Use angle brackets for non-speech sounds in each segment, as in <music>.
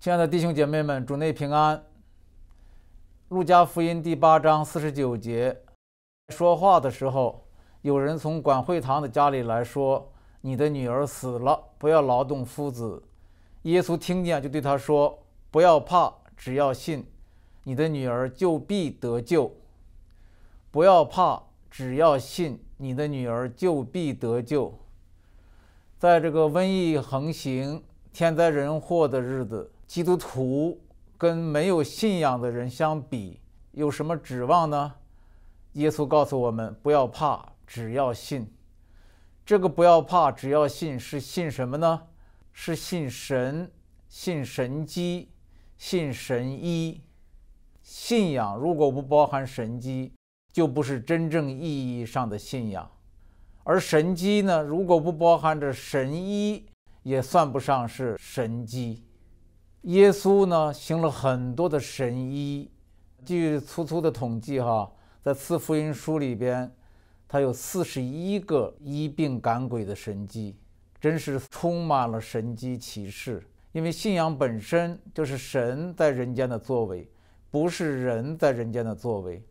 亲爱的弟兄姐妹们，主内平安。路加福音第八章四十九节，说话的时候，有人从管会堂的家里来说：“你的女儿死了，不要劳动夫子。”耶稣听见，就对他说：“不要怕，只要信，你的女儿就必得救。”不要怕，只要信，你的女儿就必得救。在这个瘟疫横行、天灾人祸的日子。基督徒跟没有信仰的人相比有什么指望呢？耶稣告诉我们：不要怕，只要信。这个“不要怕，只要信”是信什么呢？是信神，信神机，信神医。信仰如果不包含神机，就不是真正意义上的信仰；而神机呢，如果不包含着神医，也算不上是神机。耶稣呢，行了很多的神医。据粗粗的统计，哈，在四福音书里边，他有四十一个医病赶鬼的神迹，真是充满了神机奇事。因为信仰本身就是神在人间的作为，不是人在人间的作为。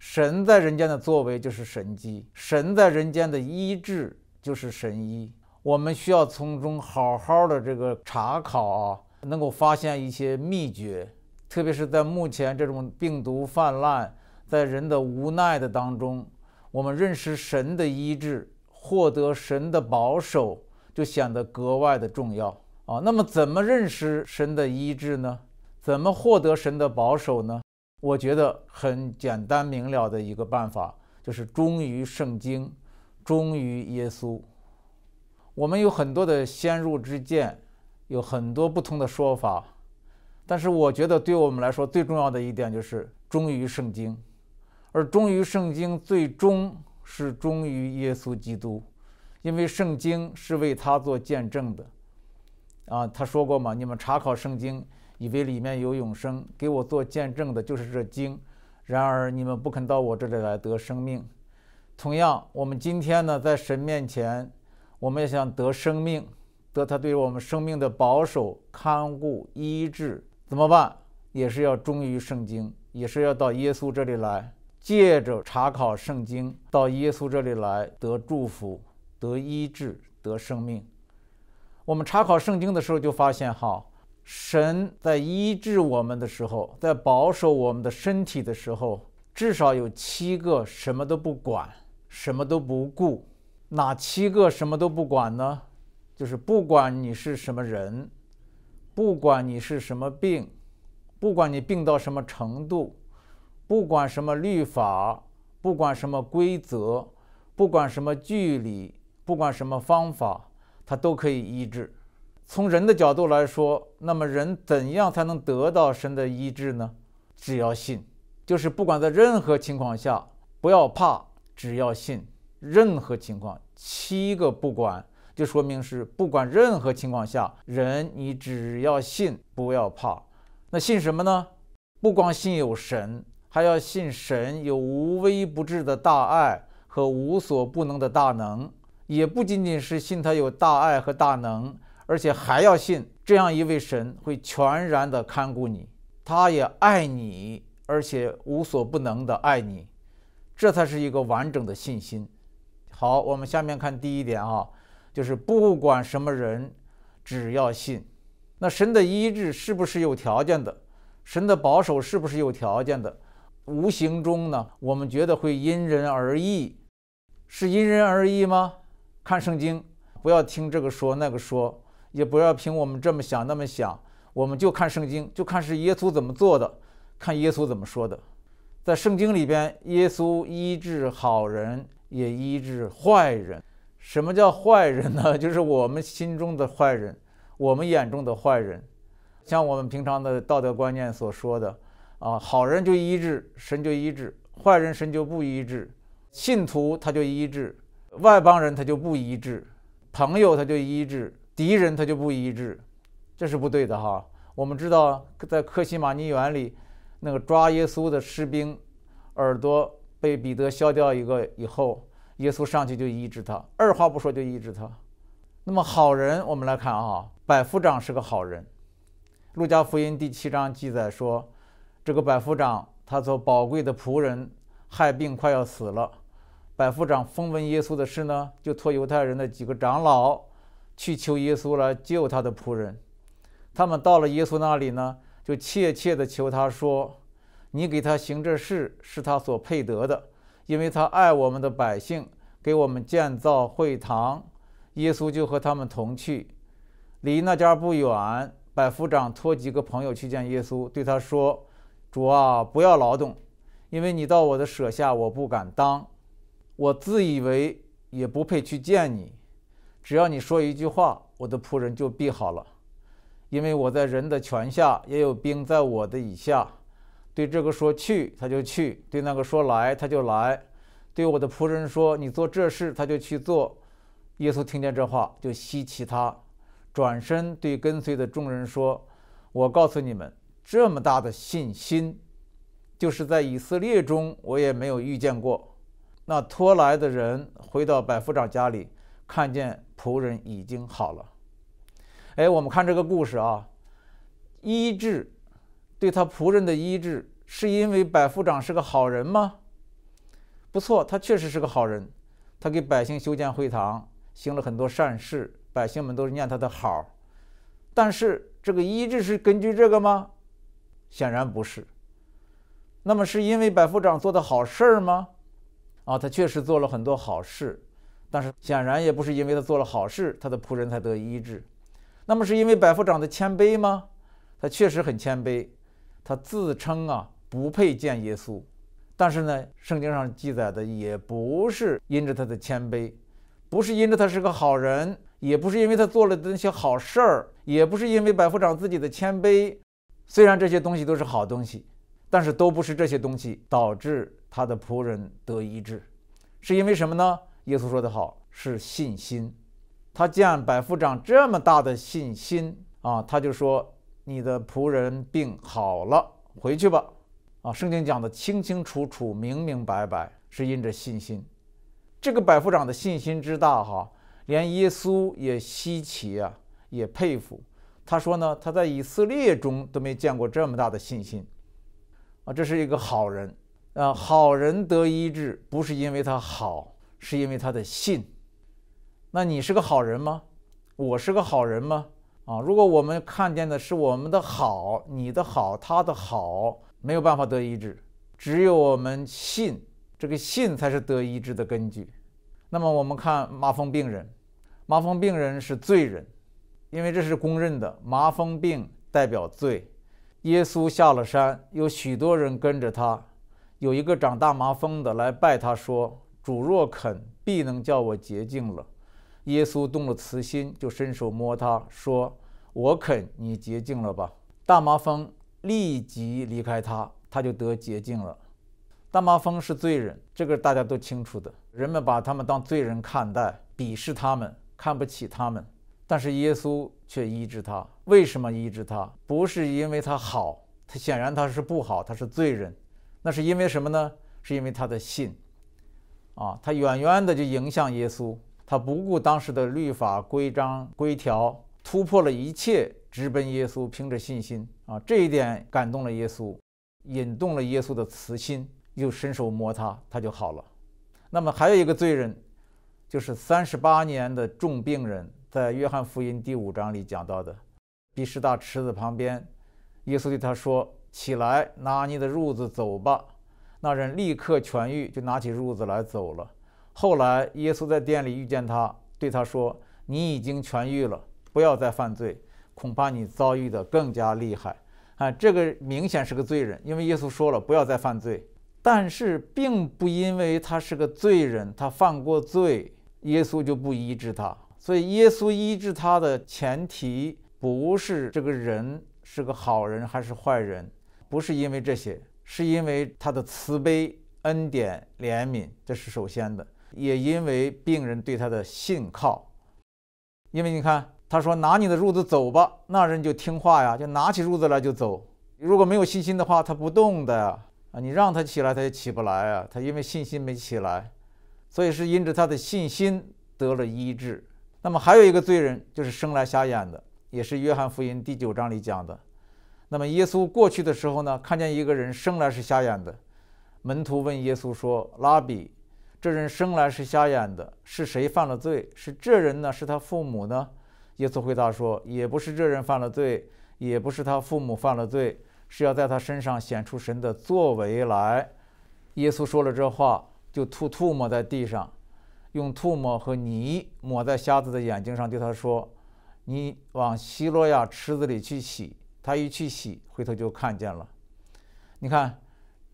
神在人间的作为就是神迹，神在人间的医治就是神医。我们需要从中好好的这个查考啊。能够发现一些秘诀，特别是在目前这种病毒泛滥、在人的无奈的当中，我们认识神的医治、获得神的保守，就显得格外的重要啊。那么，怎么认识神的医治呢？怎么获得神的保守呢？我觉得很简单明了的一个办法，就是忠于圣经，忠于耶稣。我们有很多的先入之见。有很多不同的说法，但是我觉得对我们来说最重要的一点就是忠于圣经，而忠于圣经最终是忠于耶稣基督，因为圣经是为他做见证的。啊，他说过嘛：“你们查考圣经，以为里面有永生，给我做见证的就是这经。然而你们不肯到我这里来得生命。”同样，我们今天呢，在神面前，我们也想得生命。他对我们生命的保守、看顾、医治怎么办？也是要忠于圣经，也是要到耶稣这里来，借着查考圣经到耶稣这里来得祝福、得医治、得生命。我们查考圣经的时候就发现，哈，神在医治我们的时候，在保守我们的身体的时候，至少有七个什么都不管、什么都不顾，哪七个什么都不管呢？就是不管你是什么人，不管你是什么病，不管你病到什么程度，不管什么律法，不管什么规则，不管什么距离，不管什么方法，他都可以医治。从人的角度来说，那么人怎样才能得到神的医治呢？只要信，就是不管在任何情况下，不要怕，只要信。任何情况，七个不管。就说明是不管任何情况下，人你只要信，不要怕。那信什么呢？不光信有神，还要信神有无微不至的大爱和无所不能的大能。也不仅仅是信他有大爱和大能，而且还要信这样一位神会全然的看顾你，他也爱你，而且无所不能的爱你。这才是一个完整的信心。好，我们下面看第一点啊。就是不管什么人，只要信，那神的医治是不是有条件的？神的保守是不是有条件的？无形中呢，我们觉得会因人而异，是因人而异吗？看圣经，不要听这个说那个说，也不要凭我们这么想那么想，我们就看圣经，就看是耶稣怎么做的，看耶稣怎么说的。在圣经里边，耶稣医治好人，也医治坏人。什么叫坏人呢？<laughs> 就是我们心中的坏人，我们眼中的坏人。像我们平常的道德观念所说的啊，好人就医治，神就医治；坏人神就不医治，信徒他就医治，外邦人他就不医治，朋友他就医治，敌人他就不医治，这是不对的哈。我们知道，在克西马尼园里，那个抓耶稣的士兵，耳朵被彼得削掉一个以后。耶稣上去就医治他，二话不说就医治他。那么好人，我们来看啊，百夫长是个好人。路加福音第七章记载说，这个百夫长他做宝贵的仆人，害病快要死了。百夫长封闻耶稣的事呢，就托犹太人的几个长老去求耶稣来救他的仆人。他们到了耶稣那里呢，就切切的求他说：“你给他行这事，是他所配得的。”因为他爱我们的百姓，给我们建造会堂，耶稣就和他们同去。离那家不远，百夫长托几个朋友去见耶稣，对他说：“主啊，不要劳动，因为你到我的舍下，我不敢当，我自以为也不配去见你。只要你说一句话，我的仆人就必好了，因为我在人的权下，也有兵在我的以下。”对这个说去，他就去；对那个说来，他就来；对我的仆人说你做这事，他就去做。耶稣听见这话，就稀奇他，转身对跟随的众人说：“我告诉你们，这么大的信心，就是在以色列中，我也没有遇见过。”那拖来的人回到百夫长家里，看见仆人已经好了。哎，我们看这个故事啊，医治。对他仆人的医治，是因为百夫长是个好人吗？不错，他确实是个好人，他给百姓修建会堂，行了很多善事，百姓们都是念他的好。但是这个医治是根据这个吗？显然不是。那么是因为百夫长做的好事儿吗？啊，他确实做了很多好事，但是显然也不是因为他做了好事，他的仆人才得医治。那么是因为百夫长的谦卑吗？他确实很谦卑。他自称啊不配见耶稣，但是呢，圣经上记载的也不是因着他的谦卑，不是因着他是个好人，也不是因为他做了那些好事儿，也不是因为百夫长自己的谦卑。虽然这些东西都是好东西，但是都不是这些东西导致他的仆人得医治，是因为什么呢？耶稣说得好，是信心。他见百夫长这么大的信心啊，他就说。你的仆人病好了，回去吧。啊，圣经讲的清清楚楚、明明白白，是因着信心。这个百夫长的信心之大，哈，连耶稣也稀奇啊，也佩服。他说呢，他在以色列中都没见过这么大的信心。啊，这是一个好人。啊，好人得医治，不是因为他好，是因为他的信。那你是个好人吗？我是个好人吗？啊，如果我们看见的是我们的好、你的好、他的好，没有办法得一致。只有我们信，这个信才是得一致的根据。那么我们看麻风病人，麻风病人是罪人，因为这是公认的，麻风病代表罪。耶稣下了山，有许多人跟着他，有一个长大麻风的来拜他说：“主若肯，必能叫我洁净了。”耶稣动了慈心，就伸手摸他，说：“我肯你洁净了吧？”大麻风立即离开他，他就得洁净了。大麻风是罪人，这个大家都清楚的。人们把他们当罪人看待，鄙视他们，看不起他们。但是耶稣却医治他。为什么医治他？不是因为他好，他显然他是不好，他是罪人。那是因为什么呢？是因为他的信啊，他远远的就迎向耶稣。他不顾当时的律法、规章、规条，突破了一切，直奔耶稣，凭着信心啊，这一点感动了耶稣，引动了耶稣的慈心，又伸手摸他，他就好了。那么还有一个罪人，就是三十八年的重病人，在约翰福音第五章里讲到的，比什大池子旁边，耶稣对他说：“起来，拿你的褥子走吧。”那人立刻痊愈，就拿起褥子来走了。后来，耶稣在店里遇见他，对他说：“你已经痊愈了，不要再犯罪。恐怕你遭遇的更加厉害啊！”这个明显是个罪人，因为耶稣说了“不要再犯罪”。但是，并不因为他是个罪人，他犯过罪，耶稣就不医治他。所以，耶稣医治他的前提不是这个人是个好人还是坏人，不是因为这些，是因为他的慈悲、恩典、怜悯，这是首先的。也因为病人对他的信靠，因为你看他说拿你的褥子走吧，那人就听话呀，就拿起褥子来就走。如果没有信心的话，他不动的啊，你让他起来，他也起不来啊。他因为信心没起来，所以是因着他的信心得了医治。那么还有一个罪人，就是生来瞎眼的，也是约翰福音第九章里讲的。那么耶稣过去的时候呢，看见一个人生来是瞎眼的，门徒问耶稣说：“拉比。”这人生来是瞎眼的，是谁犯了罪？是这人呢？是他父母呢？耶稣回答说：“也不是这人犯了罪，也不是他父母犯了罪，是要在他身上显出神的作为来。”耶稣说了这话，就吐唾沫在地上，用唾沫和泥抹在瞎子的眼睛上，对他说：“你往希罗亚池子里去洗。”他一去洗，回头就看见了。你看，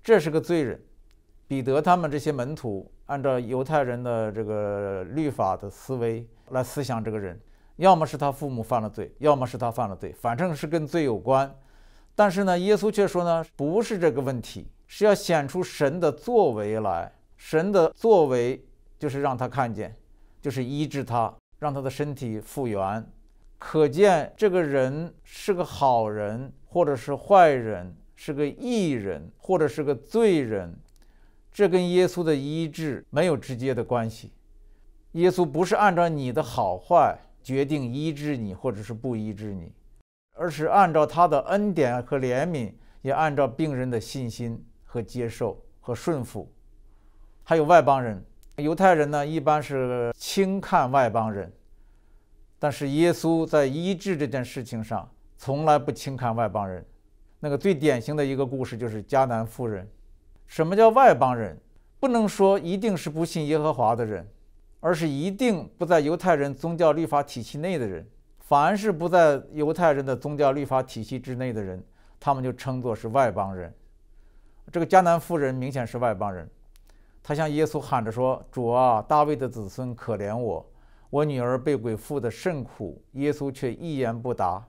这是个罪人，彼得他们这些门徒。按照犹太人的这个律法的思维来思想，这个人要么是他父母犯了罪，要么是他犯了罪，反正是跟罪有关。但是呢，耶稣却说呢，不是这个问题，是要显出神的作为来。神的作为就是让他看见，就是医治他，让他的身体复原。可见这个人是个好人，或者是坏人，是个义人，或者是个罪人。这跟耶稣的医治没有直接的关系。耶稣不是按照你的好坏决定医治你或者是不医治你，而是按照他的恩典和怜悯，也按照病人的信心和接受和顺服。还有外邦人，犹太人呢，一般是轻看外邦人，但是耶稣在医治这件事情上从来不轻看外邦人。那个最典型的一个故事就是迦南夫人。什么叫外邦人？不能说一定是不信耶和华的人，而是一定不在犹太人宗教律法体系内的人。凡是不在犹太人的宗教律法体系之内的人，他们就称作是外邦人。这个迦南妇人明显是外邦人，她向耶稣喊着说：“主啊，大卫的子孙，可怜我，我女儿被鬼附的甚苦。”耶稣却一言不答。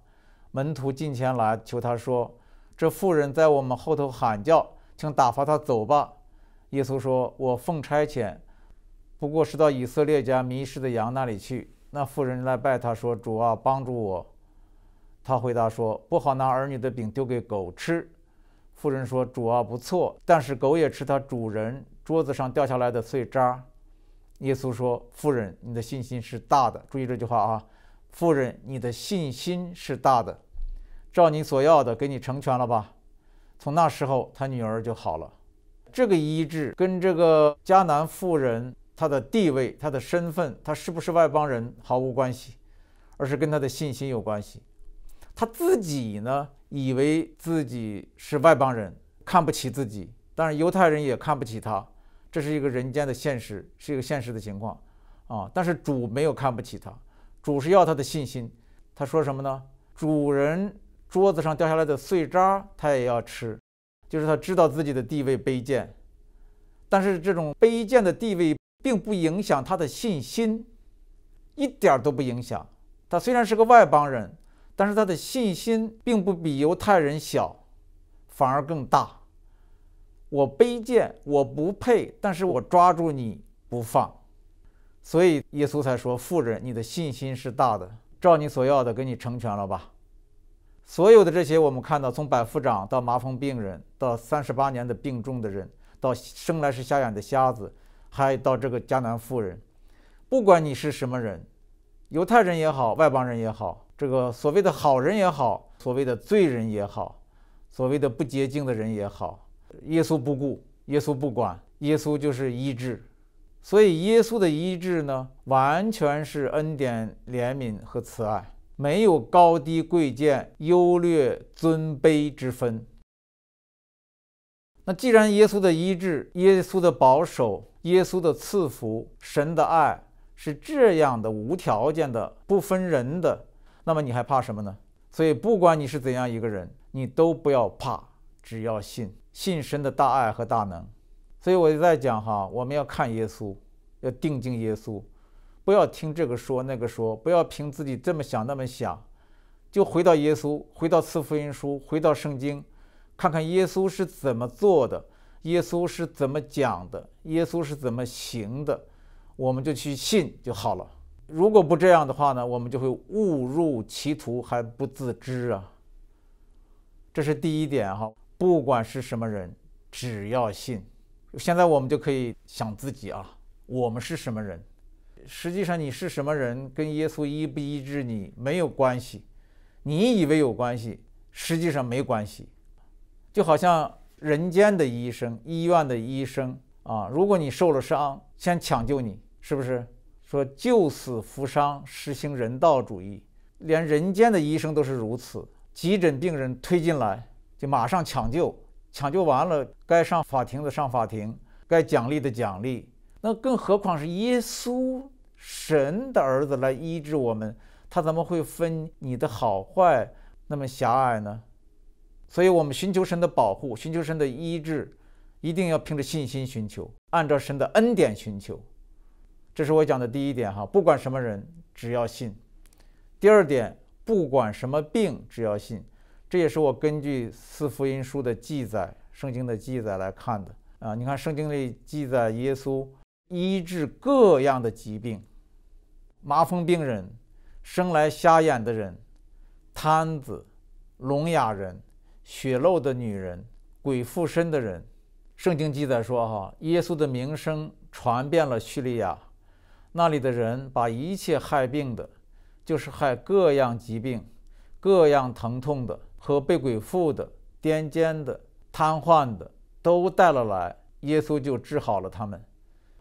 门徒进前来求他说：“这妇人在我们后头喊叫。”请打发他走吧。”耶稣说：“我奉差遣，不过是到以色列家迷失的羊那里去。”那妇人来拜他，说：“主啊，帮助我！”他回答说：“不好拿儿女的饼丢给狗吃。”妇人说：“主啊，不错，但是狗也吃它主人桌子上掉下来的碎渣。”耶稣说：“妇人，你的信心是大的。注意这句话啊，妇人，你的信心是大的。照你所要的，给你成全了吧。”从那时候，他女儿就好了。这个医治跟这个迦南妇人她的地位、她的身份、她是不是外邦人毫无关系，而是跟她的信心有关系。她自己呢，以为自己是外邦人，看不起自己；当然犹太人也看不起她，这是一个人间的现实，是一个现实的情况啊。但是主没有看不起她，主是要她的信心。他说什么呢？主人。桌子上掉下来的碎渣，他也要吃，就是他知道自己的地位卑贱，但是这种卑贱的地位并不影响他的信心，一点都不影响。他虽然是个外邦人，但是他的信心并不比犹太人小，反而更大。我卑贱，我不配，但是我抓住你不放，所以耶稣才说：“富人，你的信心是大的，照你所要的给你成全了吧。”所有的这些，我们看到，从百夫长到麻风病人，到三十八年的病重的人，到生来是瞎眼的瞎子，还到这个迦南妇人，不管你是什么人，犹太人也好，外邦人也好，这个所谓的好人也好，所谓的罪人也好，所谓的不洁净的人也好，耶稣不顾，耶稣不管，耶稣就是医治。所以，耶稣的医治呢，完全是恩典、怜悯和慈爱。没有高低贵贱、优劣尊卑之分。那既然耶稣的医治、耶稣的保守、耶稣的赐福、神的爱是这样的无条件的、不分人的，那么你还怕什么呢？所以不管你是怎样一个人，你都不要怕，只要信，信神的大爱和大能。所以我就在讲哈，我们要看耶稣，要定睛耶稣。不要听这个说那个说，不要凭自己这么想那么想，就回到耶稣，回到赐福音书，回到圣经，看看耶稣是怎么做的，耶稣是怎么讲的，耶稣是怎么行的，我们就去信就好了。如果不这样的话呢，我们就会误入歧途还不自知啊。这是第一点哈，不管是什么人，只要信。现在我们就可以想自己啊，我们是什么人？实际上，你是什么人，跟耶稣医不医治你没有关系。你以为有关系，实际上没关系。就好像人间的医生、医院的医生啊，如果你受了伤，先抢救你，是不是？说救死扶伤，实行人道主义，连人间的医生都是如此。急诊病人推进来，就马上抢救，抢救完了，该上法庭的上法庭，该奖励的奖励。那更何况是耶稣？神的儿子来医治我们，他怎么会分你的好坏那么狭隘呢？所以，我们寻求神的保护，寻求神的医治，一定要凭着信心寻求，按照神的恩典寻求。这是我讲的第一点哈，不管什么人，只要信。第二点，不管什么病，只要信。这也是我根据四福音书的记载、圣经的记载来看的啊。你看，圣经里记载耶稣。医治各样的疾病，麻风病人，生来瞎眼的人，瘫子，聋哑人，血漏的女人，鬼附身的人。圣经记载说：“哈，耶稣的名声传遍了叙利亚，那里的人把一切害病的，就是害各样疾病、各样疼痛的，和被鬼附的、癫痫的、瘫痪的，都带了来，耶稣就治好了他们。”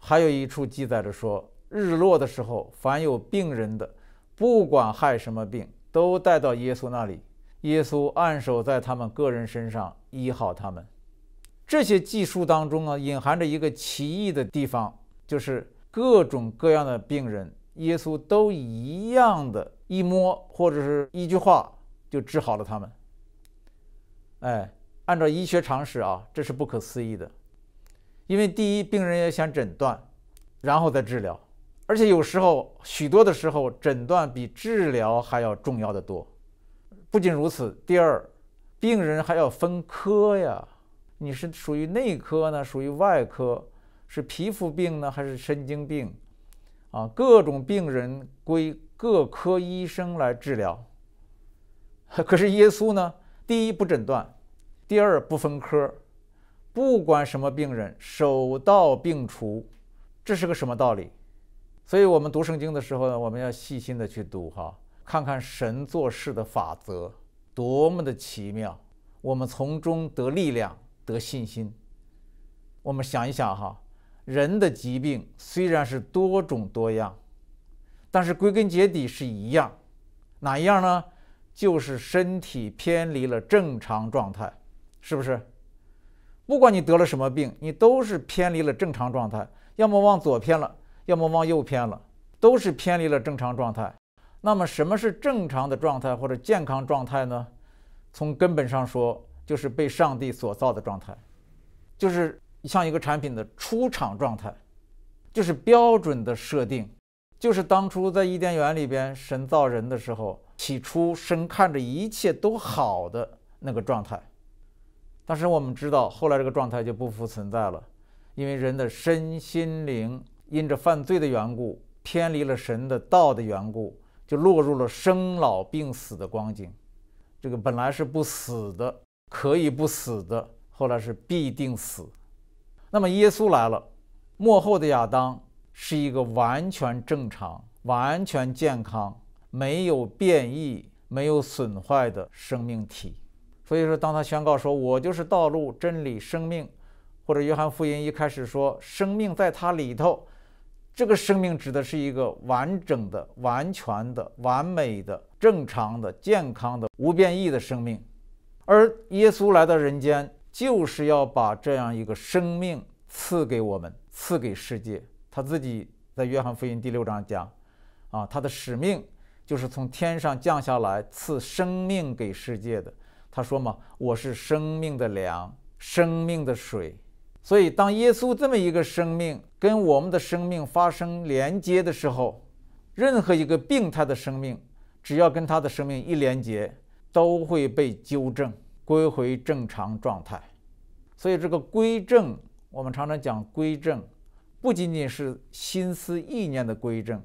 还有一处记载着说，日落的时候，凡有病人的，不管害什么病，都带到耶稣那里，耶稣按手在他们个人身上医好他们。这些记述当中呢，隐含着一个奇异的地方，就是各种各样的病人，耶稣都一样的，一摸或者是一句话就治好了他们。哎，按照医学常识啊，这是不可思议的。因为第一，病人也想诊断，然后再治疗，而且有时候许多的时候，诊断比治疗还要重要的多。不仅如此，第二，病人还要分科呀，你是属于内科呢，属于外科，是皮肤病呢，还是神经病，啊，各种病人归各科医生来治疗。<laughs> 可是耶稣呢，第一不诊断，第二不分科。不管什么病人，手到病除，这是个什么道理？所以，我们读圣经的时候呢，我们要细心的去读哈，看看神做事的法则多么的奇妙，我们从中得力量、得信心。我们想一想哈，人的疾病虽然是多种多样，但是归根结底是一样，哪一样呢？就是身体偏离了正常状态，是不是？不管你得了什么病，你都是偏离了正常状态，要么往左偏了，要么往右偏了，都是偏离了正常状态。那么，什么是正常的状态或者健康状态呢？从根本上说，就是被上帝所造的状态，就是像一个产品的出厂状态，就是标准的设定，就是当初在伊甸园里边神造人的时候，起初神看着一切都好的那个状态。但是我们知道，后来这个状态就不复存在了，因为人的身心灵因着犯罪的缘故，偏离了神的道的缘故，就落入了生老病死的光景。这个本来是不死的，可以不死的，后来是必定死。那么耶稣来了，幕后的亚当是一个完全正常、完全健康、没有变异、没有损坏的生命体。所以说，当他宣告说“我就是道路、真理、生命”，或者《约翰福音》一开始说“生命在他里头”，这个“生命”指的是一个完整的、完全的、完美的、正常的、健康的、无变异的生命。而耶稣来到人间，就是要把这样一个生命赐给我们、赐给世界。他自己在《约翰福音》第六章讲：“啊，他的使命就是从天上降下来，赐生命给世界的。”他说嘛，我是生命的粮，生命的水。所以，当耶稣这么一个生命跟我们的生命发生连接的时候，任何一个病态的生命，只要跟他的生命一连接，都会被纠正，归回正常状态。所以，这个归正，我们常常讲归正，不仅仅是心思意念的归正，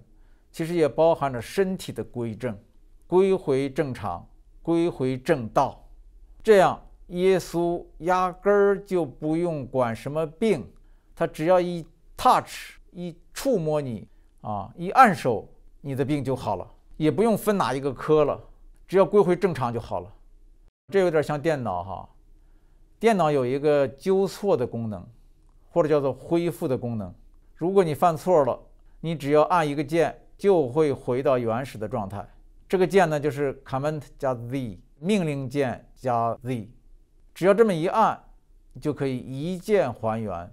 其实也包含着身体的归正，归回正常，归回正道。这样，耶稣压根儿就不用管什么病，他只要一 touch 一触摸你啊，一按手，你的病就好了，也不用分哪一个科了，只要归回正常就好了。这有点像电脑哈，电脑有一个纠错的功能，或者叫做恢复的功能。如果你犯错了，你只要按一个键，就会回到原始的状态。这个键呢，就是 Command 加 Z。命令键加 Z，只要这么一按，就可以一键还原。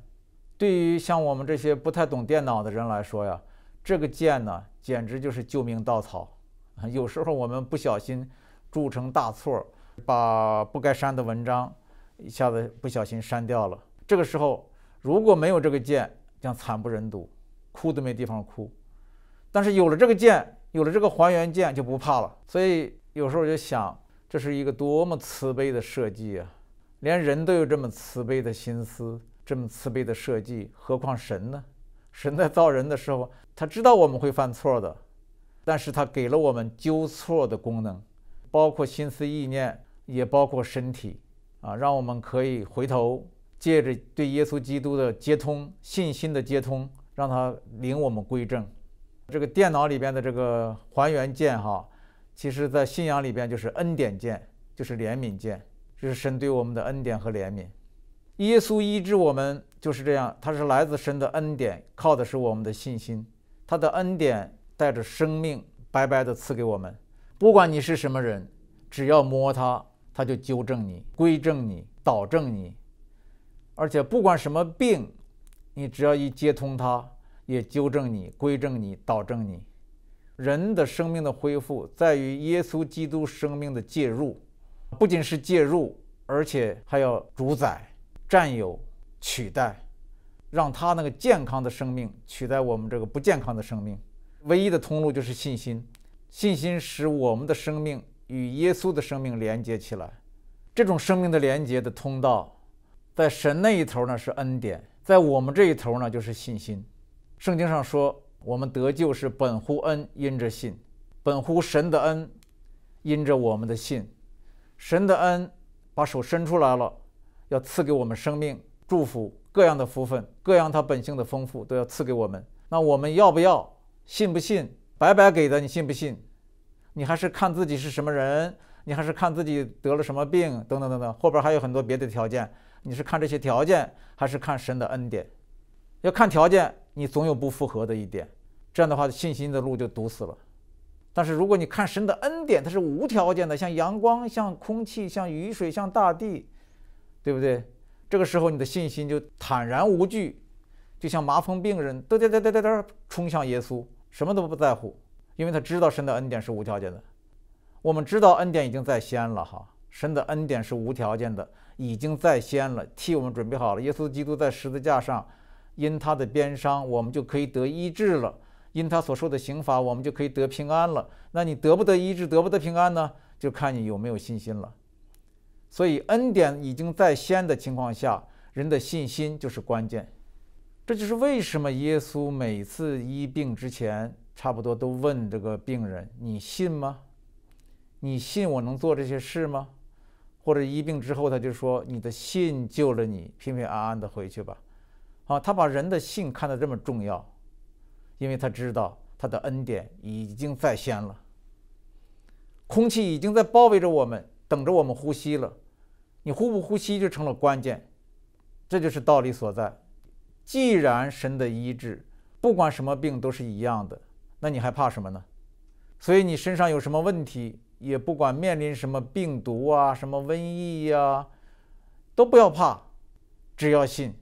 对于像我们这些不太懂电脑的人来说呀，这个键呢简直就是救命稻草。<laughs> 有时候我们不小心铸成大错，把不该删的文章一下子不小心删掉了。这个时候如果没有这个键，将惨不忍睹，哭都没地方哭。但是有了这个键，有了这个还原键就不怕了。所以有时候就想。这是一个多么慈悲的设计啊！连人都有这么慈悲的心思，这么慈悲的设计，何况神呢？神在造人的时候，他知道我们会犯错的，但是他给了我们纠错的功能，包括心思意念，也包括身体啊，让我们可以回头，借着对耶稣基督的接通、信心的接通，让他领我们归正。这个电脑里边的这个还原键，哈。其实，在信仰里边，就是恩典见，就是怜悯见，就是神对我们的恩典和怜悯。耶稣医治我们就是这样，他是来自神的恩典，靠的是我们的信心。他的恩典带着生命白白的赐给我们，不管你是什么人，只要摸他，他就纠正你、归正你、导正你。而且不管什么病，你只要一接通他，也纠正你、归正你、导正你。人的生命的恢复在于耶稣基督生命的介入，不仅是介入，而且还要主宰、占有、取代，让他那个健康的生命取代我们这个不健康的生命。唯一的通路就是信心，信心使我们的生命与耶稣的生命连接起来。这种生命的连接的通道，在神那一头呢是恩典，在我们这一头呢就是信心。圣经上说。我们得救是本乎恩，因着信；本乎神的恩，因着我们的信。神的恩，把手伸出来了，要赐给我们生命、祝福各样的福分，各样他本性的丰富都要赐给我们。那我们要不要信？不信，白白给的，你信不信？你还是看自己是什么人，你还是看自己得了什么病，等等等等。后边还有很多别的条件，你是看这些条件，还是看神的恩典？要看条件，你总有不符合的一点。这样的话，信心的路就堵死了。但是如果你看神的恩典，它是无条件的，像阳光，像空气，像雨水，像大地，对不对？这个时候你的信心就坦然无惧，就像麻风病人，嘚嘚嘚嘚嘚冲向耶稣，什么都不在乎，因为他知道神的恩典是无条件的。我们知道恩典已经在先了，哈，神的恩典是无条件的，已经在先了，替我们准备好了。耶稣基督在十字架上因他的鞭伤，我们就可以得医治了。因他所受的刑罚，我们就可以得平安了。那你得不得医治，得不得平安呢？就看你有没有信心了。所以恩典已经在先的情况下，人的信心就是关键。这就是为什么耶稣每次医病之前，差不多都问这个病人：“你信吗？你信我能做这些事吗？”或者医病之后，他就说：“你的信救了你，平平安安的回去吧。”好，他把人的信看得这么重要。因为他知道他的恩典已经在先了，空气已经在包围着我们，等着我们呼吸了。你呼不呼吸就成了关键，这就是道理所在。既然神的医治，不管什么病都是一样的，那你还怕什么呢？所以你身上有什么问题，也不管面临什么病毒啊，什么瘟疫呀，都不要怕，只要信，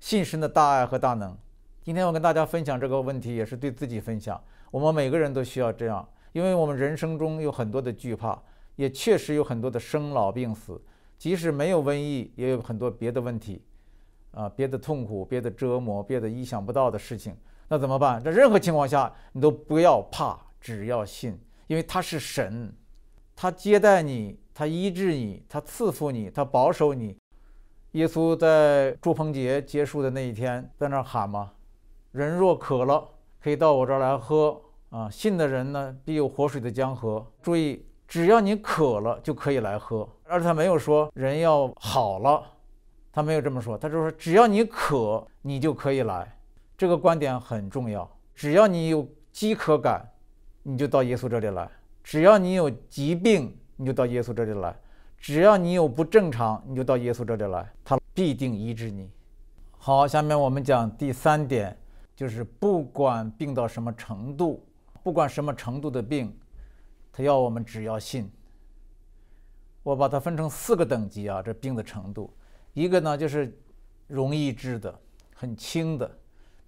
信神的大爱和大能。今天我跟大家分享这个问题，也是对自己分享。我们每个人都需要这样，因为我们人生中有很多的惧怕，也确实有很多的生老病死。即使没有瘟疫，也有很多别的问题，啊，别的痛苦，别的折磨，别的意想不到的事情，那怎么办？在任何情况下，你都不要怕，只要信，因为他是神，他接待你，他医治你，他赐福你，他保守你。耶稣在祝棚节结束的那一天，在那喊吗？人若渴了，可以到我这儿来喝啊！信的人呢，必有活水的江河。注意，只要你渴了，就可以来喝。而且他没有说人要好了，他没有这么说，他就说只要你渴，你就可以来。这个观点很重要。只要你有饥渴感，你就到耶稣这里来；只要你有疾病，你就到耶稣这里来；只要你有不正常，你就到耶稣这里来，他必定医治你。好，下面我们讲第三点。就是不管病到什么程度，不管什么程度的病，他要我们只要信。我把它分成四个等级啊，这病的程度。一个呢就是容易治的，很轻的，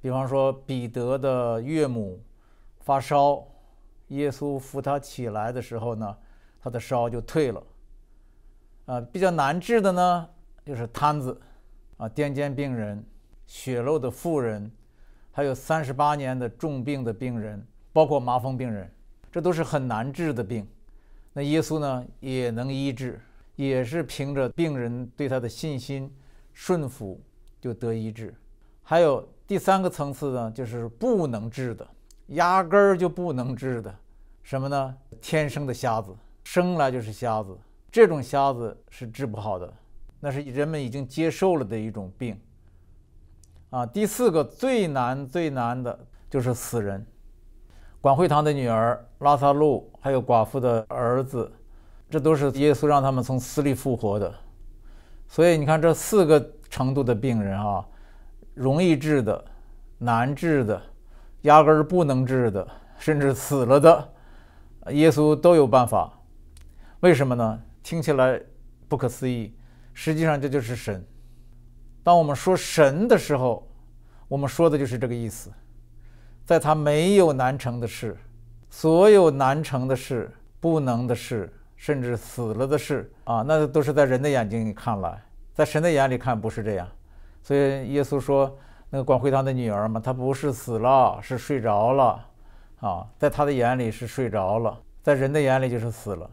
比方说彼得的岳母发烧，耶稣扶他起来的时候呢，他的烧就退了。啊，比较难治的呢就是瘫子啊，癫痫病人，血漏的妇人。还有三十八年的重病的病人，包括麻风病人，这都是很难治的病。那耶稣呢，也能医治，也是凭着病人对他的信心顺服就得医治。还有第三个层次呢，就是不能治的，压根儿就不能治的，什么呢？天生的瞎子，生来就是瞎子，这种瞎子是治不好的，那是人们已经接受了的一种病。啊，第四个最难最难的就是死人，管会堂的女儿拉萨路，还有寡妇的儿子，这都是耶稣让他们从死里复活的。所以你看，这四个程度的病人啊，容易治的、难治的、压根儿不能治的，甚至死了的，耶稣都有办法。为什么呢？听起来不可思议，实际上这就是神。当我们说神的时候，我们说的就是这个意思。在他没有难成的事，所有难成的事、不能的事，甚至死了的事啊，那都是在人的眼睛里看来，在神的眼里看不是这样。所以耶稣说，那个管会堂的女儿嘛，她不是死了，是睡着了啊，在他的眼里是睡着了，在人的眼里就是死了，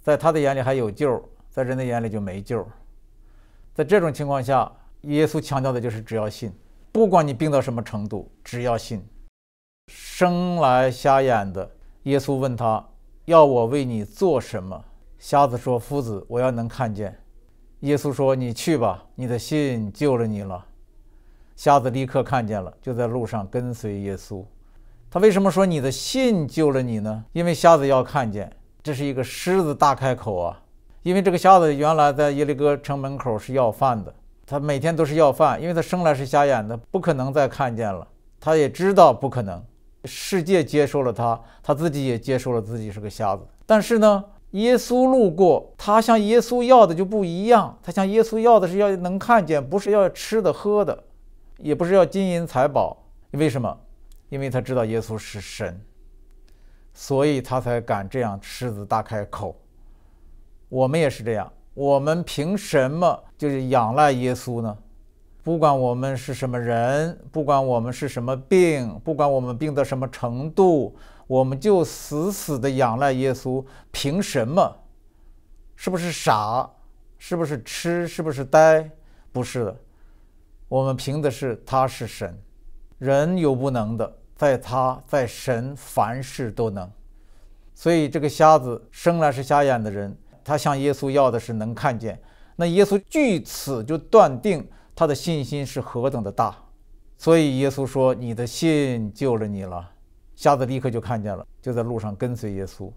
在他的眼里还有救，在人的眼里就没救。在这种情况下。耶稣强调的就是只要信，不管你病到什么程度，只要信。生来瞎眼的，耶稣问他要我为你做什么？瞎子说：“夫子，我要能看见。”耶稣说：“你去吧，你的信救了你了。”瞎子立刻看见了，就在路上跟随耶稣。他为什么说你的信救了你呢？因为瞎子要看见，这是一个狮子大开口啊！因为这个瞎子原来在耶利哥城门口是要饭的。他每天都是要饭，因为他生来是瞎眼的，不可能再看见了。他也知道不可能，世界接受了他，他自己也接受了自己是个瞎子。但是呢，耶稣路过，他向耶稣要的就不一样。他向耶稣要的是要能看见，不是要吃的喝的，也不是要金银财宝。为什么？因为他知道耶稣是神，所以他才敢这样狮子大开口。我们也是这样。我们凭什么就是仰赖耶稣呢？不管我们是什么人，不管我们是什么病，不管我们病到什么程度，我们就死死的仰赖耶稣。凭什么？是不是傻？是不是痴？是不是呆？不是的，我们凭的是他是神。人有不能的，在他在神凡事都能。所以这个瞎子生来是瞎眼的人。他向耶稣要的是能看见，那耶稣据此就断定他的信心是何等的大，所以耶稣说：“你的信救了你了。”瞎子立刻就看见了，就在路上跟随耶稣。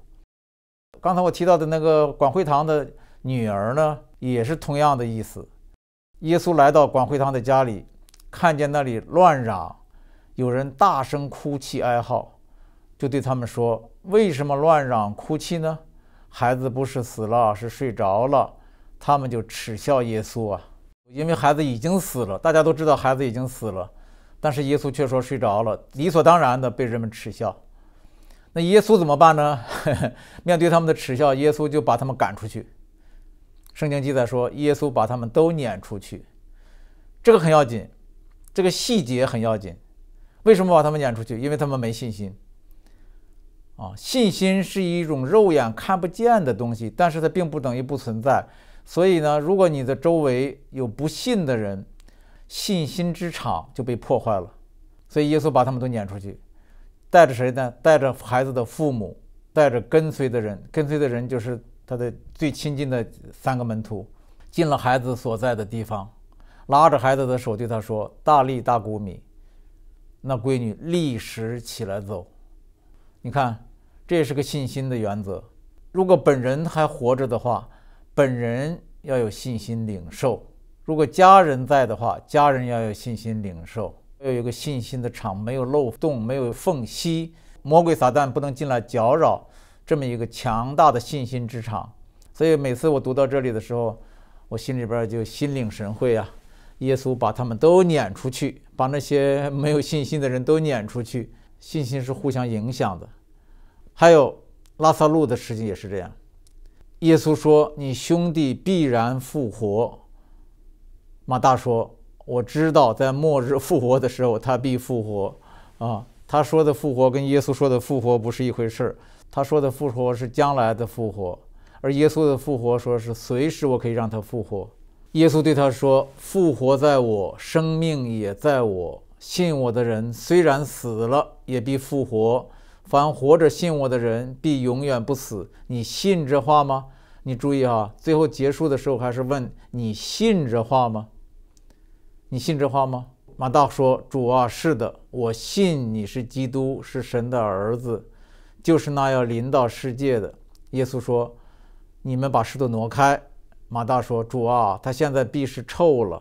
刚才我提到的那个管会堂的女儿呢，也是同样的意思。耶稣来到管会堂的家里，看见那里乱嚷，有人大声哭泣哀嚎，就对他们说：“为什么乱嚷哭泣呢？”孩子不是死了，是睡着了。他们就耻笑耶稣啊，因为孩子已经死了，大家都知道孩子已经死了，但是耶稣却说睡着了，理所当然的被人们耻笑。那耶稣怎么办呢？<laughs> 面对他们的耻笑，耶稣就把他们赶出去。圣经记载说，耶稣把他们都撵出去。这个很要紧，这个细节很要紧。为什么把他们撵出去？因为他们没信心。啊，信心是一种肉眼看不见的东西，但是它并不等于不存在。所以呢，如果你的周围有不信的人，信心之场就被破坏了。所以耶稣把他们都撵出去，带着谁呢？带着孩子的父母，带着跟随的人。跟随的人就是他的最亲近的三个门徒，进了孩子所在的地方，拉着孩子的手对他说：“大力大谷米。”那闺女立时起来走，你看。这也是个信心的原则。如果本人还活着的话，本人要有信心领受；如果家人在的话，家人要有信心领受。要有一个信心的场，没有漏洞，没有缝隙，魔鬼撒旦不能进来搅扰。这么一个强大的信心之场。所以每次我读到这里的时候，我心里边就心领神会啊！耶稣把他们都撵出去，把那些没有信心的人都撵出去。信心是互相影响的。还有拉萨路的事情也是这样。耶稣说：“你兄弟必然复活。”马大说：“我知道，在末日复活的时候，他必复活。”啊，他说的复活跟耶稣说的复活不是一回事儿。他说的复活是将来的复活，而耶稣的复活说是随时我可以让他复活。耶稣对他说：“复活在我，生命也在我。信我的人，虽然死了，也必复活。”凡活着信我的人，必永远不死。你信这话吗？你注意啊，最后结束的时候还是问你信这话吗？你信这话吗？马大说：“主啊，是的，我信你是基督，是神的儿子，就是那要领到世界的。”耶稣说：“你们把石头挪开。”马大说：“主啊，他现在必是臭了。”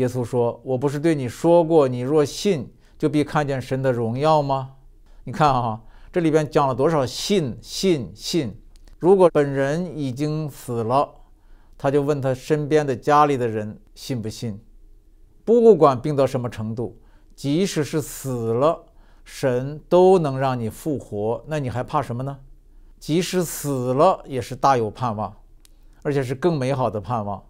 耶稣说：“我不是对你说过，你若信，就必看见神的荣耀吗？”你看哈，这里边讲了多少信信信！如果本人已经死了，他就问他身边的家里的人信不信。不管病到什么程度，即使是死了，神都能让你复活，那你还怕什么呢？即使死了，也是大有盼望，而且是更美好的盼望。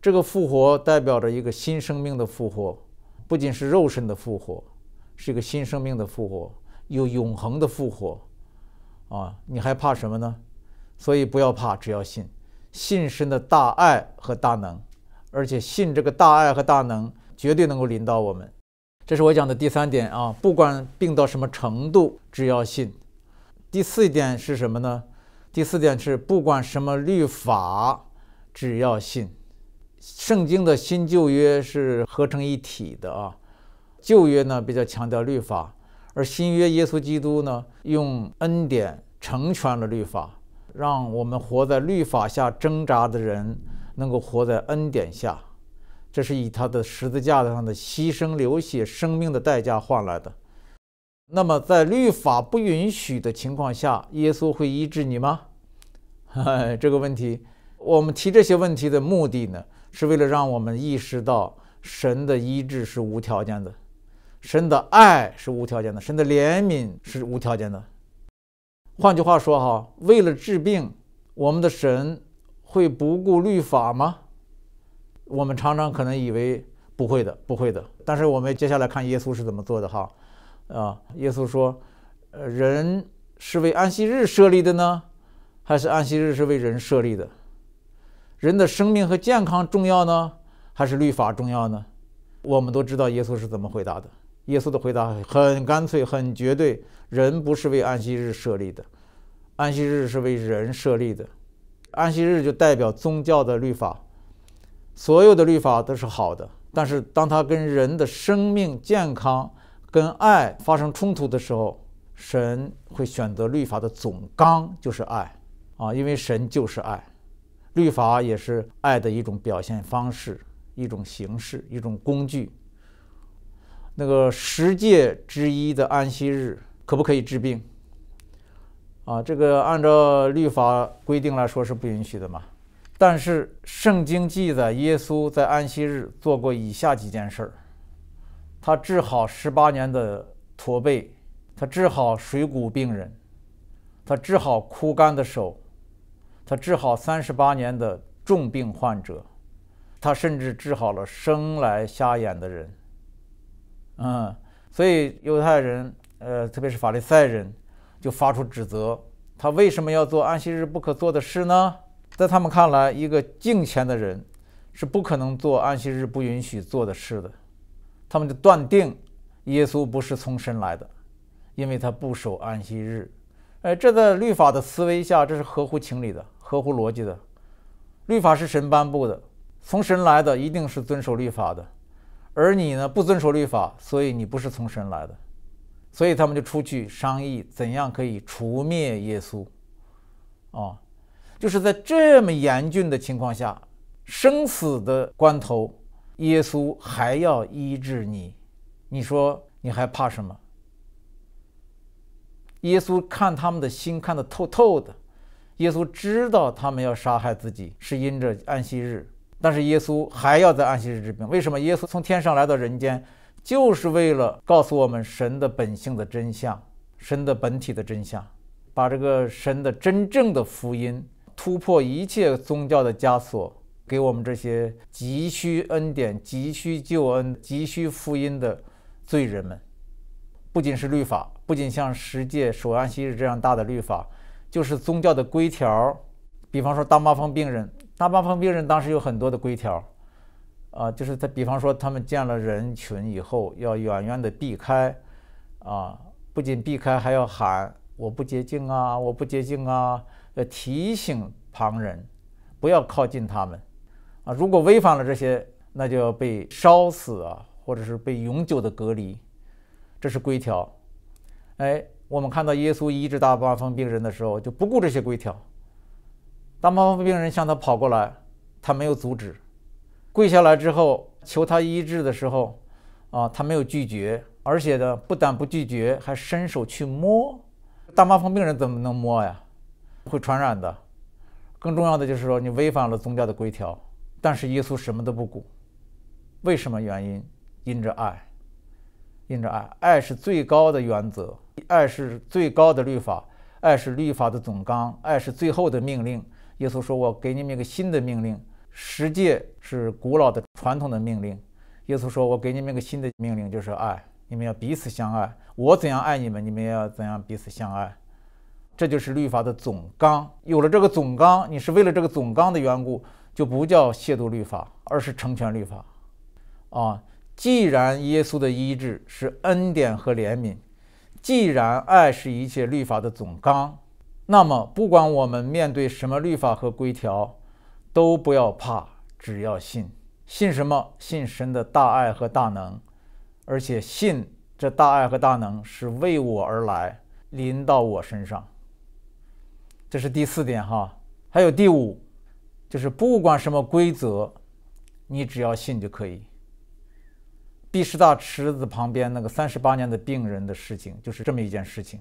这个复活代表着一个新生命的复活，不仅是肉身的复活，是一个新生命的复活。有永恒的复活，啊，你还怕什么呢？所以不要怕，只要信，信神的大爱和大能，而且信这个大爱和大能绝对能够临到我们。这是我讲的第三点啊，不管病到什么程度，只要信。第四点是什么呢？第四点是不管什么律法，只要信。圣经的新旧约是合成一体的啊，旧约呢比较强调律法。而新约耶稣基督呢，用恩典成全了律法，让我们活在律法下挣扎的人，能够活在恩典下。这是以他的十字架上的牺牲、流血、生命的代价换来的。那么，在律法不允许的情况下，耶稣会医治你吗？<laughs> 这个问题，我们提这些问题的目的呢，是为了让我们意识到神的医治是无条件的。神的爱是无条件的，神的怜悯是无条件的。换句话说，哈，为了治病，我们的神会不顾律法吗？我们常常可能以为不会的，不会的。但是我们接下来看耶稣是怎么做的，哈，啊，耶稣说，人是为安息日设立的呢，还是安息日是为人设立的？人的生命和健康重要呢，还是律法重要呢？我们都知道耶稣是怎么回答的。耶稣的回答很干脆、很绝对：人不是为安息日设立的，安息日是为人设立的。安息日就代表宗教的律法，所有的律法都是好的。但是，当它跟人的生命、健康、跟爱发生冲突的时候，神会选择律法的总纲，就是爱啊，因为神就是爱，律法也是爱的一种表现方式、一种形式、一种工具。那个十戒之一的安息日可不可以治病？啊，这个按照律法规定来说是不允许的嘛。但是圣经记载，耶稣在安息日做过以下几件事儿：他治好十八年的驼背，他治好水谷病人，他治好枯干的手，他治好三十八年的重病患者，他甚至治好了生来瞎眼的人。嗯，所以犹太人，呃，特别是法利赛人，就发出指责：他为什么要做安息日不可做的事呢？在他们看来，一个敬虔的人是不可能做安息日不允许做的事的。他们就断定耶稣不是从神来的，因为他不守安息日。哎，这在律法的思维下，这是合乎情理的、合乎逻辑的。律法是神颁布的，从神来的一定是遵守律法的。而你呢？不遵守律法，所以你不是从神来的，所以他们就出去商议怎样可以除灭耶稣。啊，就是在这么严峻的情况下，生死的关头，耶稣还要医治你，你说你还怕什么？耶稣看他们的心看得透透的，耶稣知道他们要杀害自己是因着安息日。但是耶稣还要在安息日治病，为什么？耶稣从天上来到人间，就是为了告诉我们神的本性的真相，神的本体的真相，把这个神的真正的福音突破一切宗教的枷锁，给我们这些急需恩典、急需救恩、急需福音的罪人们。不仅是律法，不仅像十诫守安息日这样大的律法，就是宗教的规条，比方说当麻风病人。大麻风病人当时有很多的规条，啊，就是他，比方说他们见了人群以后要远远的避开，啊，不仅避开，还要喊我不洁净啊，我不洁净啊，要提醒旁人不要靠近他们，啊，如果违反了这些，那就要被烧死啊，或者是被永久的隔离，这是规条。哎，我们看到耶稣医治大麻风病人的时候，就不顾这些规条。大麻风病人向他跑过来，他没有阻止。跪下来之后求他医治的时候，啊，他没有拒绝，而且呢，不但不拒绝，还伸手去摸。大麻风病人怎么能摸呀？会传染的。更重要的就是说，你违反了宗教的规条。但是耶稣什么都不顾，为什么原因？因着爱，因着爱，爱是最高的原则，爱是最高的律法，爱是律法的总纲，爱是最后的命令。耶稣说：“我给你们一个新的命令，十诫是古老的传统的命令。耶稣说：我给你们一个新的命令，就是爱，你们要彼此相爱。我怎样爱你们，你们也要怎样彼此相爱。这就是律法的总纲。有了这个总纲，你是为了这个总纲的缘故，就不叫亵渎律法，而是成全律法。啊，既然耶稣的医治是恩典和怜悯，既然爱是一切律法的总纲。”那么，不管我们面对什么律法和规条，都不要怕，只要信。信什么？信神的大爱和大能，而且信这大爱和大能是为我而来，临到我身上。这是第四点，哈。还有第五，就是不管什么规则，你只要信就可以。毕士大池子旁边那个三十八年的病人的事情，就是这么一件事情，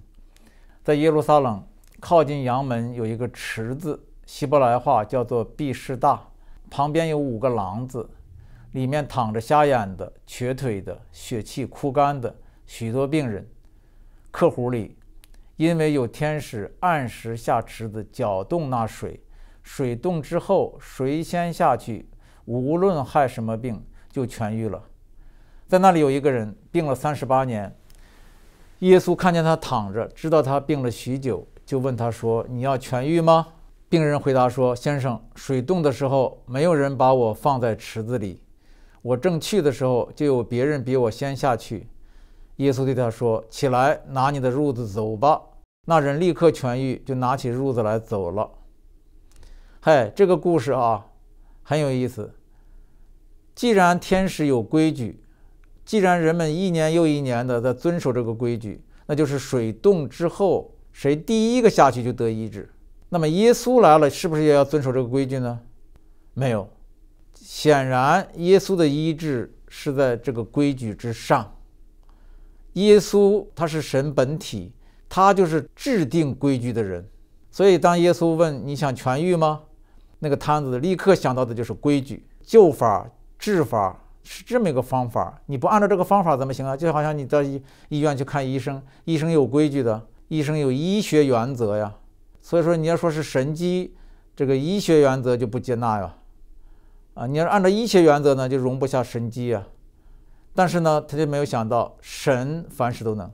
在耶路撒冷。靠近阳门有一个池子，希伯来话叫做毕士大，旁边有五个廊子，里面躺着瞎眼的、瘸腿的、血气枯干的许多病人。客户里，因为有天使按时下池子搅动那水，水冻之后，谁先下去，无论害什么病就痊愈了。在那里有一个人病了三十八年，耶稣看见他躺着，知道他病了许久。就问他说：“你要痊愈吗？”病人回答说：“先生，水冻的时候，没有人把我放在池子里。我正去的时候，就有别人比我先下去。”耶稣对他说：“起来，拿你的褥子走吧。”那人立刻痊愈，就拿起褥子来走了。嗨，这个故事啊，很有意思。既然天使有规矩，既然人们一年又一年的在遵守这个规矩，那就是水冻之后。谁第一个下去就得医治。那么耶稣来了，是不是也要遵守这个规矩呢？没有。显然，耶稣的医治是在这个规矩之上。耶稣他是神本体，他就是制定规矩的人。所以，当耶稣问你想痊愈吗？那个摊子立刻想到的就是规矩、救法、治法是这么一个方法。你不按照这个方法怎么行啊？就好像你在医院去看医生，医生有规矩的。医生有医学原则呀，所以说你要说是神机，这个医学原则就不接纳呀。啊，你要按照医学原则呢，就容不下神机啊。但是呢，他就没有想到神凡事都能，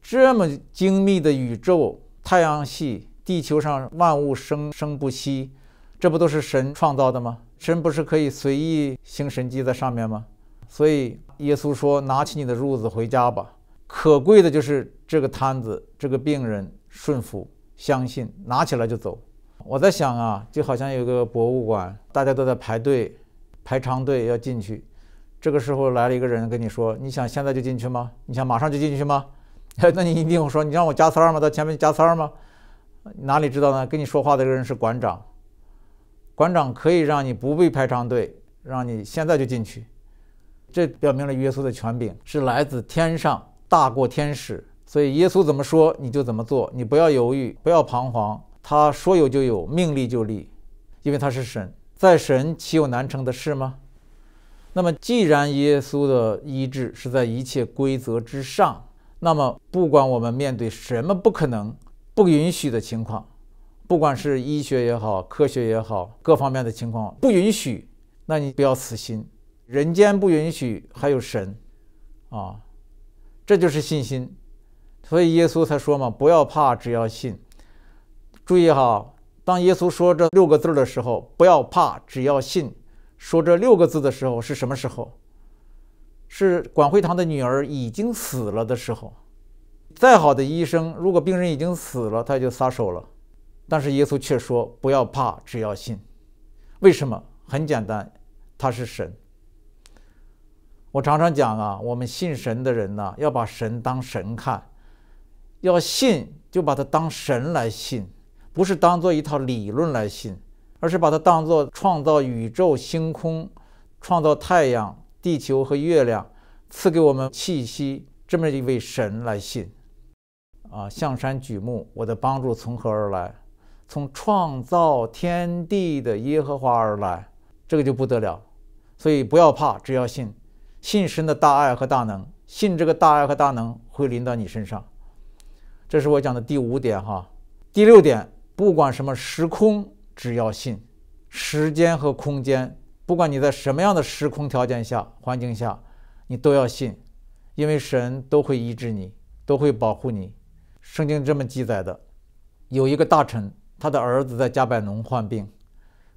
这么精密的宇宙、太阳系、地球上万物生生不息，这不都是神创造的吗？神不是可以随意行神迹在上面吗？所以耶稣说：“拿起你的褥子回家吧。”可贵的就是。这个摊子，这个病人顺服、相信，拿起来就走。我在想啊，就好像有个博物馆，大家都在排队，排长队要进去。这个时候来了一个人跟你说：“你想现在就进去吗？你想马上就进去吗？” <laughs> 那你一定说：“你让我加儿吗？到前面加儿吗？”哪里知道呢？跟你说话的这个人是馆长，馆长可以让你不必排长队，让你现在就进去。这表明了耶稣的权柄是来自天上，大过天使。所以耶稣怎么说你就怎么做，你不要犹豫，不要彷徨。他说有就有，命立就立，因为他是神。在神岂有难成的事吗？那么既然耶稣的医治是在一切规则之上，那么不管我们面对什么不可能、不允许的情况，不管是医学也好，科学也好，各方面的情况不允许，那你不要死心。人间不允许，还有神，啊，这就是信心。所以耶稣才说嘛：“不要怕，只要信。”注意哈，当耶稣说这六个字的时候，“不要怕，只要信”，说这六个字的时候是什么时候？是管会堂的女儿已经死了的时候。再好的医生，如果病人已经死了，他就撒手了。但是耶稣却说：“不要怕，只要信。”为什么？很简单，他是神。我常常讲啊，我们信神的人呢，要把神当神看。要信，就把它当神来信，不是当做一套理论来信，而是把它当做创造宇宙星空、创造太阳、地球和月亮、赐给我们气息这么一位神来信。啊，象山举目，我的帮助从何而来？从创造天地的耶和华而来，这个就不得了。所以不要怕，只要信，信神的大爱和大能，信这个大爱和大能会临到你身上。这是我讲的第五点，哈，第六点，不管什么时空，只要信时间和空间，不管你在什么样的时空条件下、环境下，你都要信，因为神都会医治你，都会保护你。圣经这么记载的：有一个大臣，他的儿子在加百农患病，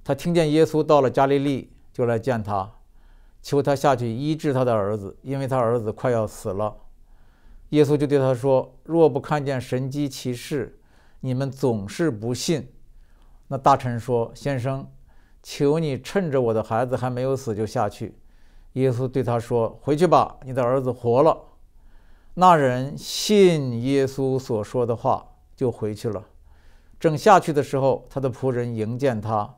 他听见耶稣到了加利利，就来见他，求他下去医治他的儿子，因为他儿子快要死了。耶稣就对他说：“若不看见神机骑士，你们总是不信。”那大臣说：“先生，求你趁着我的孩子还没有死就下去。”耶稣对他说：“回去吧，你的儿子活了。”那人信耶稣所说的话，就回去了。正下去的时候，他的仆人迎见他，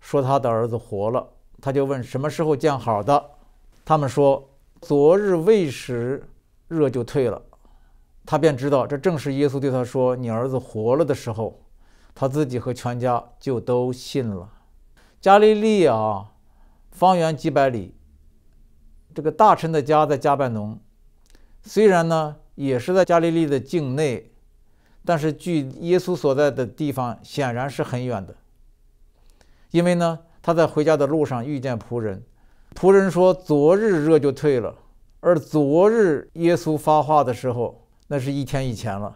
说他的儿子活了。他就问：“什么时候见好的？”他们说：“昨日未时，热就退了。”他便知道，这正是耶稣对他说“你儿子活了”的时候，他自己和全家就都信了。加利利啊，方圆几百里，这个大臣的家在加百农，虽然呢也是在加利利的境内，但是距耶稣所在的地方显然是很远的。因为呢，他在回家的路上遇见仆人，仆人说：“昨日热就退了，而昨日耶稣发话的时候。”那是一天以前了，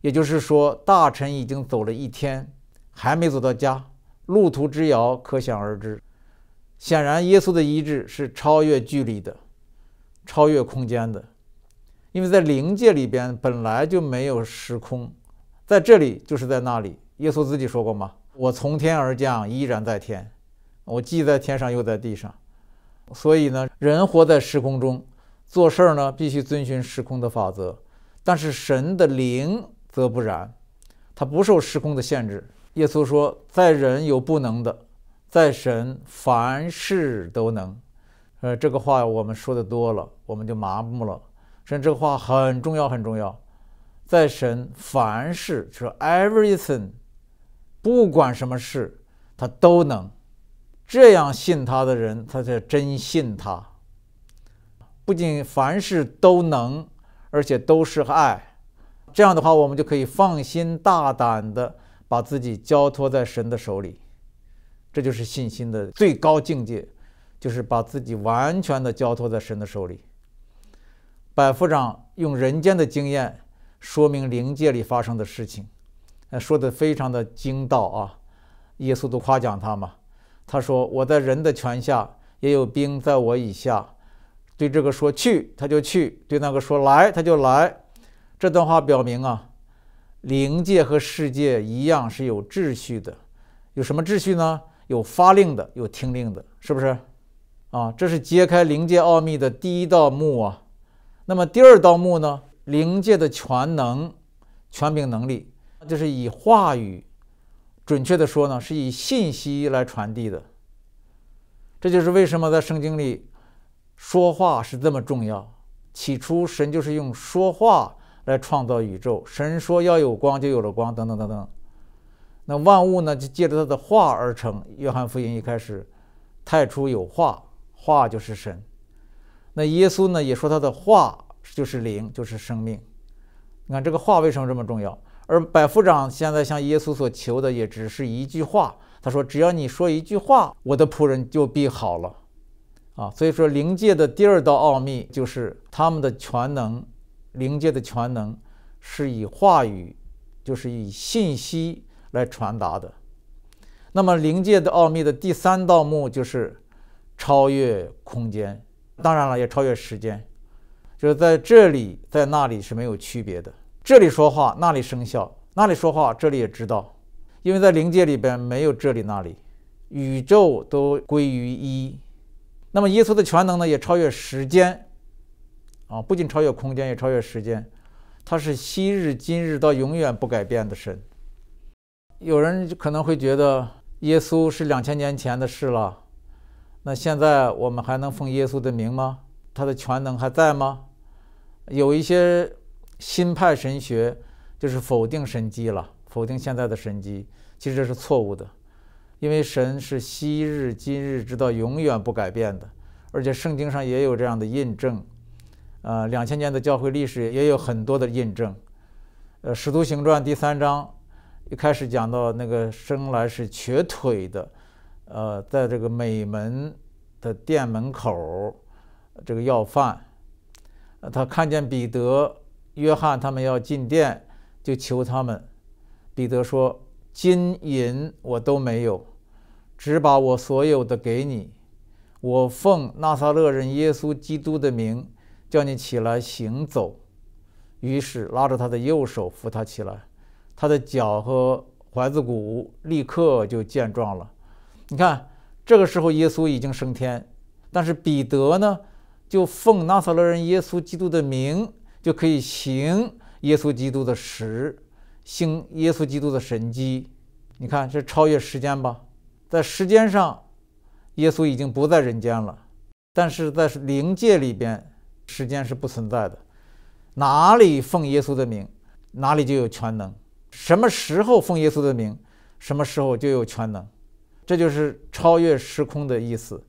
也就是说，大臣已经走了一天，还没走到家，路途之遥可想而知。显然，耶稣的医治是超越距离的，超越空间的，因为在灵界里边本来就没有时空，在这里就是在那里。耶稣自己说过吗？我从天而降，依然在天；我既在天上，又在地上。所以呢，人活在时空中，做事儿呢必须遵循时空的法则。但是神的灵则不然，他不受时空的限制。耶稣说：“在人有不能的，在神凡事都能。”呃，这个话我们说的多了，我们就麻木了。实际这个话很重要，很重要。在神凡事，说 everything，不管什么事，他都能。这样信他的人，他才真信他。不仅凡事都能。而且都是爱，这样的话，我们就可以放心大胆的把自己交托在神的手里。这就是信心的最高境界，就是把自己完全的交托在神的手里。百夫长用人间的经验说明灵界里发生的事情，呃，说的非常的精到啊。耶稣都夸奖他嘛，他说：“我在人的权下，也有兵在我以下。”对这个说去，他就去；对那个说来，他就来。这段话表明啊，灵界和世界一样是有秩序的。有什么秩序呢？有发令的，有听令的，是不是？啊，这是揭开灵界奥秘的第一道幕啊。那么第二道幕呢？灵界的全能、全柄能力，就是以话语，准确地说呢，是以信息来传递的。这就是为什么在圣经里。说话是这么重要。起初，神就是用说话来创造宇宙。神说要有光，就有了光，等等等等。那万物呢，就借着他的话而成。约翰福音一开始，太初有话，话就是神。那耶稣呢，也说他的话就是灵，就是生命。你看这个话为什么这么重要？而百夫长现在向耶稣所求的也只是一句话。他说：“只要你说一句话，我的仆人就必好了。”啊，所以说灵界的第二道奥秘就是他们的全能，灵界的全能是以话语，就是以信息来传达的。那么灵界的奥秘的第三道目就是超越空间，当然了，也超越时间，就是在这里，在那里是没有区别的。这里说话那里生效，那里说话这里也知道，因为在灵界里边没有这里那里，宇宙都归于一。那么耶稣的全能呢，也超越时间，啊，不仅超越空间，也超越时间，他是昔日今日到永远不改变的神。有人可能会觉得耶稣是两千年前的事了，那现在我们还能奉耶稣的名吗？他的全能还在吗？有一些新派神学就是否定神机了，否定现在的神机，其实这是错误的。因为神是昔日今日直到永远不改变的，而且圣经上也有这样的印证，呃，两千年的教会历史也有很多的印证。呃，《使徒行传》第三章一开始讲到那个生来是瘸腿的，呃，在这个美门的店门口这个要饭，他看见彼得、约翰他们要进店，就求他们。彼得说：“金银我都没有。”只把我所有的给你，我奉纳撒勒人耶稣基督的名，叫你起来行走。于是拉着他的右手扶他起来，他的脚和踝子骨立刻就健壮了。你看，这个时候耶稣已经升天，但是彼得呢，就奉纳撒勒人耶稣基督的名，就可以行耶稣基督的实，行耶稣基督的神迹。你看，这超越时间吧。在时间上，耶稣已经不在人间了，但是在灵界里边，时间是不存在的。哪里奉耶稣的名，哪里就有全能；什么时候奉耶稣的名，什么时候就有全能。这就是超越时空的意思。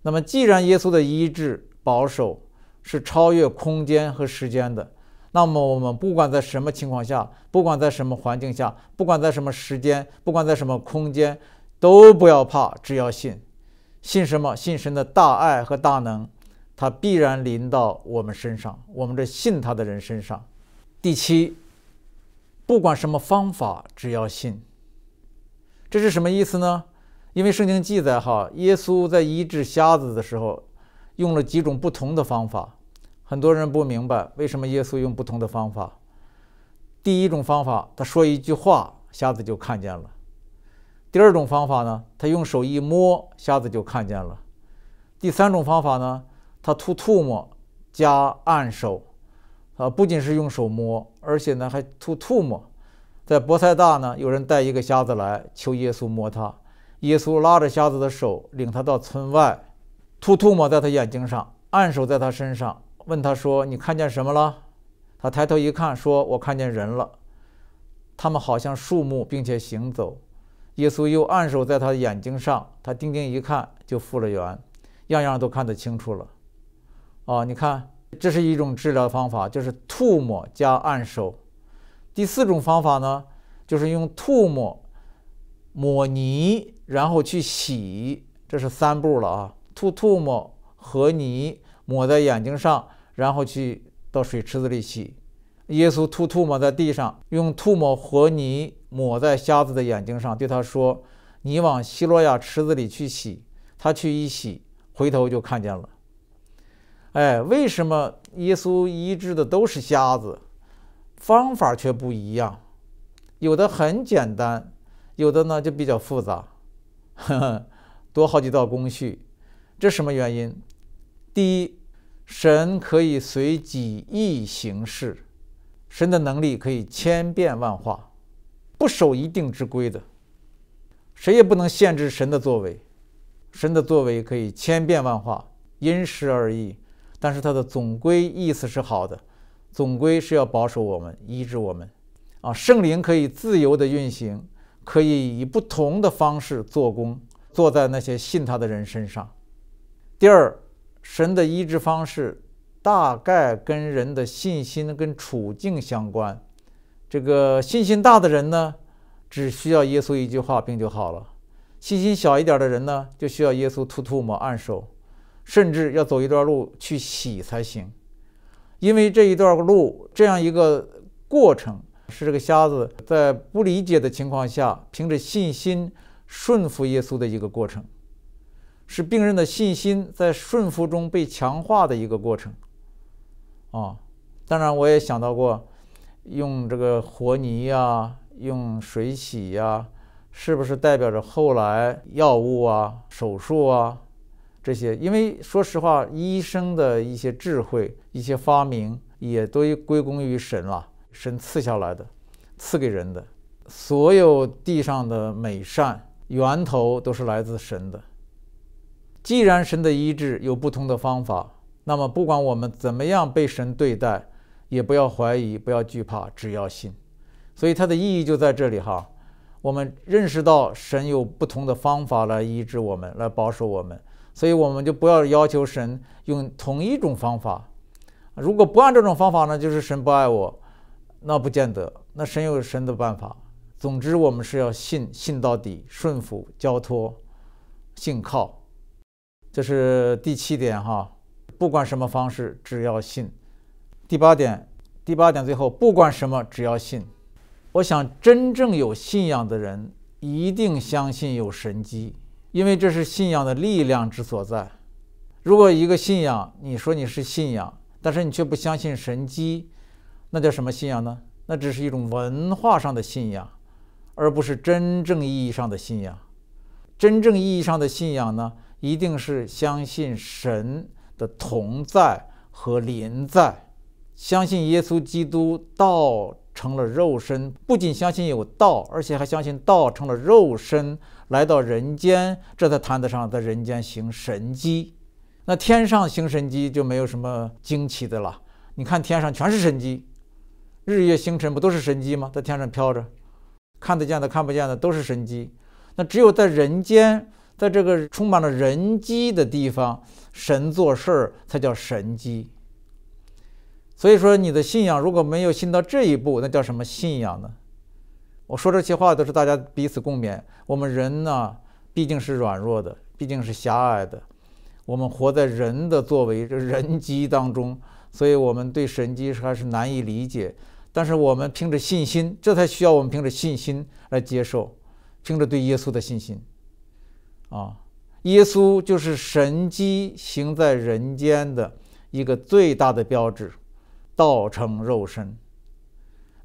那么，既然耶稣的医治保守是超越空间和时间的，那么我们不管在什么情况下，不管在什么环境下，不管在什么时间，不管在什么空间。都不要怕，只要信，信什么？信神的大爱和大能，他必然临到我们身上，我们这信他的人身上。第七，不管什么方法，只要信，这是什么意思呢？因为圣经记载哈，耶稣在医治瞎子的时候，用了几种不同的方法，很多人不明白为什么耶稣用不同的方法。第一种方法，他说一句话，瞎子就看见了。第二种方法呢，他用手一摸，瞎子就看见了。第三种方法呢，他吐唾沫加按手，啊，不仅是用手摸，而且呢还吐唾沫。在波塞大呢，有人带一个瞎子来求耶稣摸他，耶稣拉着瞎子的手，领他到村外，吐唾沫在他眼睛上，按手在他身上，问他说：“你看见什么了？”他抬头一看，说：“我看见人了，他们好像树木，并且行走。”耶稣又按手在他的眼睛上，他定睛一看就复了原，样样都看得清楚了。啊，你看，这是一种治疗方法，就是吐沫加按手。第四种方法呢，就是用吐沫抹泥，然后去洗。这是三步了啊，吐吐沫和泥抹在眼睛上，然后去到水池子里洗。耶稣吐吐沫在地上，用吐沫和泥。抹在瞎子的眼睛上，对他说：“你往希罗亚池子里去洗。”他去一洗，回头就看见了。哎，为什么耶稣医治的都是瞎子，方法却不一样？有的很简单，有的呢就比较复杂，呵呵，多好几道工序。这什么原因？第一，神可以随己意行事，神的能力可以千变万化。不守一定之规的，谁也不能限制神的作为。神的作为可以千变万化，因时而异，但是他的总归意思是好的，总归是要保守我们、医治我们。啊，圣灵可以自由的运行，可以以不同的方式做工，做在那些信他的人身上。第二，神的医治方式大概跟人的信心跟处境相关。这个信心大的人呢，只需要耶稣一句话，病就好了。信心小一点的人呢，就需要耶稣吐吐沫、按手，甚至要走一段路去洗才行。因为这一段路这样一个过程，是这个瞎子在不理解的情况下，凭着信心顺服耶稣的一个过程，是病人的信心在顺服中被强化的一个过程。啊，当然我也想到过。用这个活泥啊，用水洗呀，是不是代表着后来药物啊、手术啊这些？因为说实话，医生的一些智慧、一些发明，也都归功于神了。神赐下来的，赐给人的，所有地上的美善源头都是来自神的。既然神的医治有不同的方法，那么不管我们怎么样被神对待。也不要怀疑，不要惧怕，只要信。所以它的意义就在这里哈。我们认识到神有不同的方法来医治我们，来保守我们，所以我们就不要要求神用同一种方法。如果不按这种方法呢，就是神不爱我。那不见得，那神有神的办法。总之，我们是要信，信到底，顺服，交托，信靠。这是第七点哈。不管什么方式，只要信。第八点，第八点，最后，不管什么，只要信。我想，真正有信仰的人一定相信有神机，因为这是信仰的力量之所在。如果一个信仰，你说你是信仰，但是你却不相信神机，那叫什么信仰呢？那只是一种文化上的信仰，而不是真正意义上的信仰。真正意义上的信仰呢，一定是相信神的同在和临在。相信耶稣基督道成了肉身，不仅相信有道，而且还相信道成了肉身来到人间，这才谈得上在人间行神迹。那天上行神迹就没有什么惊奇的了。你看天上全是神迹，日月星辰不都是神迹吗？在天上飘着，看得见的看不见的都是神迹。那只有在人间，在这个充满了人机的地方，神做事儿才叫神迹。所以说，你的信仰如果没有信到这一步，那叫什么信仰呢？我说这些话都是大家彼此共勉。我们人呢，毕竟是软弱的，毕竟是狭隘的，我们活在人的作为这人机当中，所以我们对神机还是难以理解。但是我们凭着信心，这才需要我们凭着信心来接受，凭着对耶稣的信心啊！耶稣就是神机行在人间的一个最大的标志。道成肉身，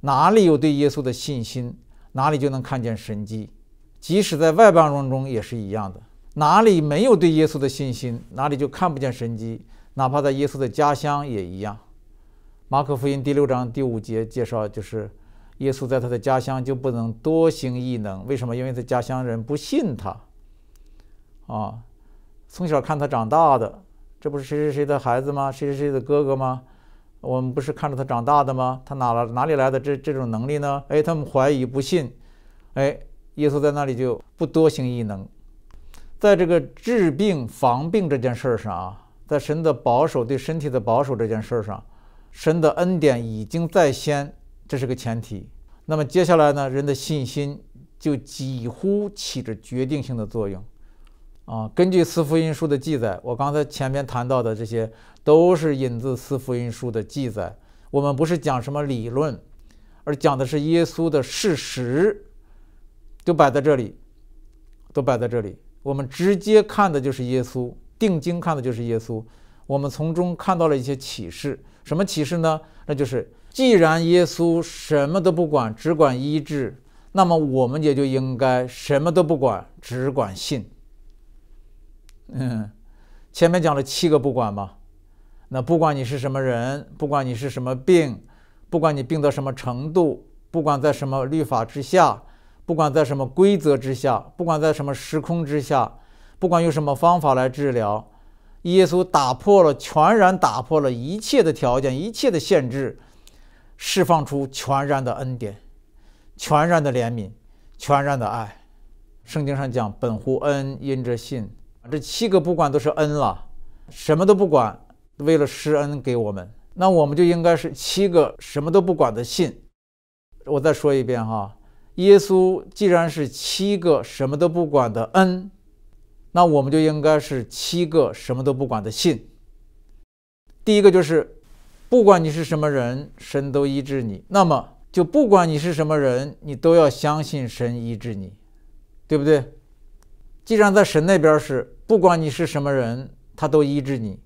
哪里有对耶稣的信心，哪里就能看见神迹；即使在外邦人中也是一样的。哪里没有对耶稣的信心，哪里就看不见神迹。哪怕在耶稣的家乡也一样。马可福音第六章第五节介绍，就是耶稣在他的家乡就不能多行异能，为什么？因为他家乡人不信他啊，从小看他长大的，这不是谁谁谁的孩子吗？谁谁谁的哥哥吗？我们不是看着他长大的吗？他哪来哪里来的这这种能力呢？哎，他们怀疑不信，哎，耶稣在那里就不多行异能，在这个治病防病这件事上啊，在神的保守对身体的保守这件事上，神的恩典已经在先，这是个前提。那么接下来呢，人的信心就几乎起着决定性的作用。啊，根据四福音书的记载，我刚才前面谈到的这些，都是引自四福音书的记载。我们不是讲什么理论，而讲的是耶稣的事实，就摆在这里，都摆在这里。我们直接看的就是耶稣，定睛看的就是耶稣。我们从中看到了一些启示，什么启示呢？那就是，既然耶稣什么都不管，只管医治，那么我们也就应该什么都不管，只管信。嗯，前面讲了七个不管嘛，那不管你是什么人，不管你是什么病，不管你病到什么程度，不管在什么律法之下，不管在什么规则之下，不管在什么时空之下，不管用什么方法来治疗，耶稣打破了，全然打破了一切的条件，一切的限制，释放出全然的恩典，全然的怜悯，全然的爱。圣经上讲：“本乎恩，因着信。”这七个不管都是恩了，什么都不管，为了施恩给我们，那我们就应该是七个什么都不管的信。我再说一遍哈，耶稣既然是七个什么都不管的恩，那我们就应该是七个什么都不管的信。第一个就是，不管你是什么人，神都医治你，那么就不管你是什么人，你都要相信神医治你，对不对？既然在神那边是不管你是什么人，他都医治你，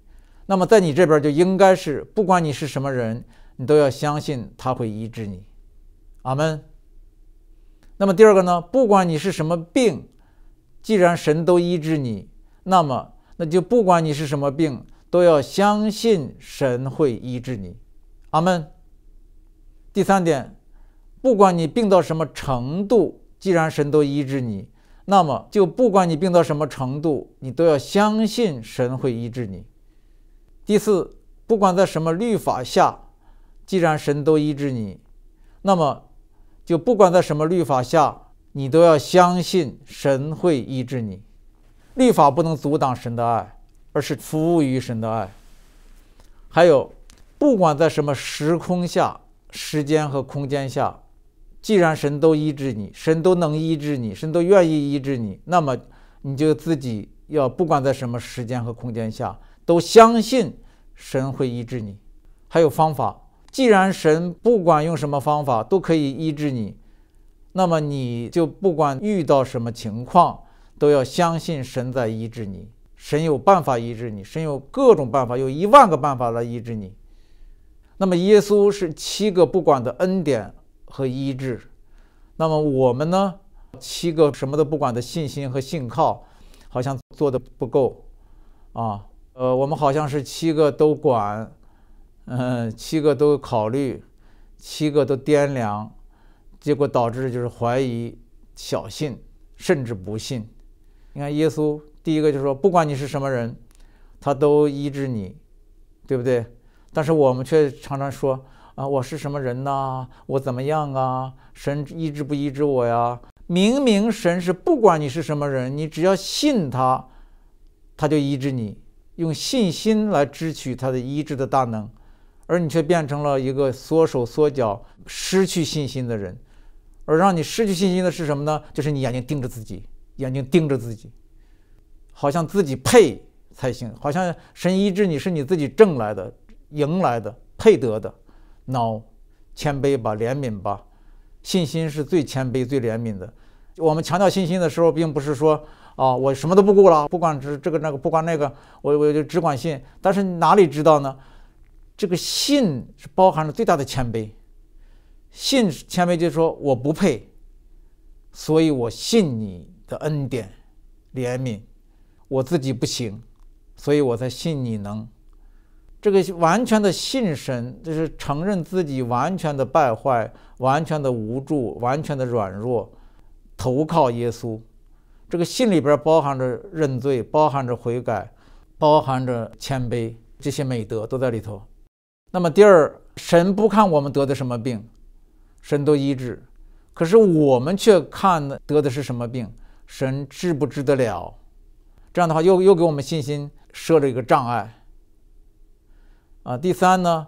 那么在你这边就应该是不管你是什么人，你都要相信他会医治你，阿门。那么第二个呢？不管你是什么病，既然神都医治你，那么那就不管你是什么病，都要相信神会医治你，阿门。第三点，不管你病到什么程度，既然神都医治你。那么，就不管你病到什么程度，你都要相信神会医治你。第四，不管在什么律法下，既然神都医治你，那么，就不管在什么律法下，你都要相信神会医治你。律法不能阻挡神的爱，而是服务于神的爱。还有，不管在什么时空下，时间和空间下。既然神都医治你，神都能医治你，神都愿意医治你，那么你就自己要不管在什么时间和空间下，都相信神会医治你。还有方法，既然神不管用什么方法都可以医治你，那么你就不管遇到什么情况，都要相信神在医治你。神有办法医治你，神有各种办法，有一万个办法来医治你。那么耶稣是七个不管的恩典。和医治，那么我们呢？七个什么都不管的信心和信靠，好像做的不够，啊，呃，我们好像是七个都管，嗯，七个都考虑，七个都掂量，结果导致就是怀疑、小信甚至不信。你看耶稣第一个就说，不管你是什么人，他都医治你，对不对？但是我们却常常说。啊，我是什么人呐？我怎么样啊？神医治不医治我呀？明明神是不管你是什么人，你只要信他，他就医治你，用信心来支取他的医治的大能，而你却变成了一个缩手缩脚、失去信心的人。而让你失去信心的是什么呢？就是你眼睛盯着自己，眼睛盯着自己，好像自己配才行，好像神医治你是你自己挣来的、赢来的、配得的。孬，谦卑吧，怜悯吧，信心是最谦卑、最怜悯的。我们强调信心的时候，并不是说啊，我什么都不顾了，不管这这个那个，不管那个，我我就只管信。但是哪里知道呢？这个信是包含了最大的谦卑。信谦卑就是说，我不配，所以我信你的恩典、怜悯，我自己不行，所以我才信你能。这个完全的信神，就是承认自己完全的败坏、完全的无助、完全的软弱，投靠耶稣。这个信里边包含着认罪、包含着悔改、包含着谦卑，这些美德都在里头。那么，第二，神不看我们得的什么病，神都医治；可是我们却看得的是什么病，神治不治得了？这样的话，又又给我们信心设了一个障碍。啊，第三呢，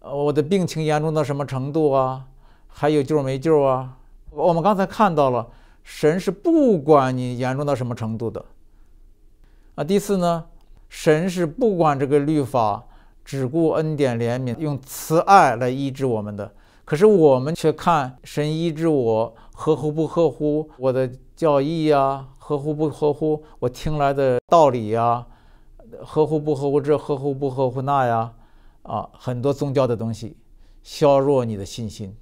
我的病情严重到什么程度啊？还有救没救啊？我们刚才看到了，神是不管你严重到什么程度的。啊，第四呢，神是不管这个律法，只顾恩典怜悯，用慈爱来医治我们的。可是我们却看神医治我合乎不合乎我的教义呀？合乎不合乎我听来的道理呀？合乎不合乎这？合乎不合乎那呀？啊，很多宗教的东西削弱你的信心。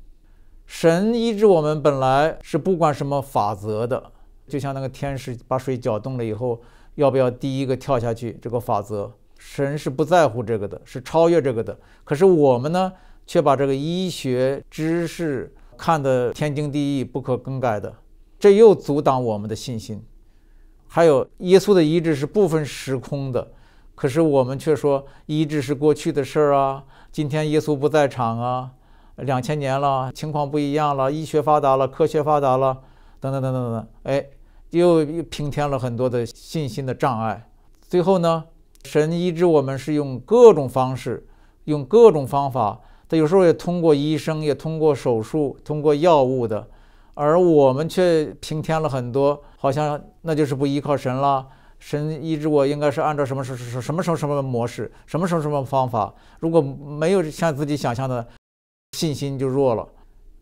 神医治我们本来是不管什么法则的，就像那个天使把水搅动了以后，要不要第一个跳下去？这个法则，神是不在乎这个的，是超越这个的。可是我们呢，却把这个医学知识看得天经地义、不可更改的，这又阻挡我们的信心。还有，耶稣的医治是不分时空的。可是我们却说医治是过去的事儿啊，今天耶稣不在场啊，两千年了，情况不一样了，医学发达了，科学发达了，等等等等等，哎，又平添了很多的信心的障碍。最后呢，神医治我们是用各种方式，用各种方法，他有时候也通过医生，也通过手术，通过药物的，而我们却平添了很多，好像那就是不依靠神了。神医治我应该是按照什么什什什么什么什么模式，什么什么什么方法？如果没有像自己想象的，信心就弱了，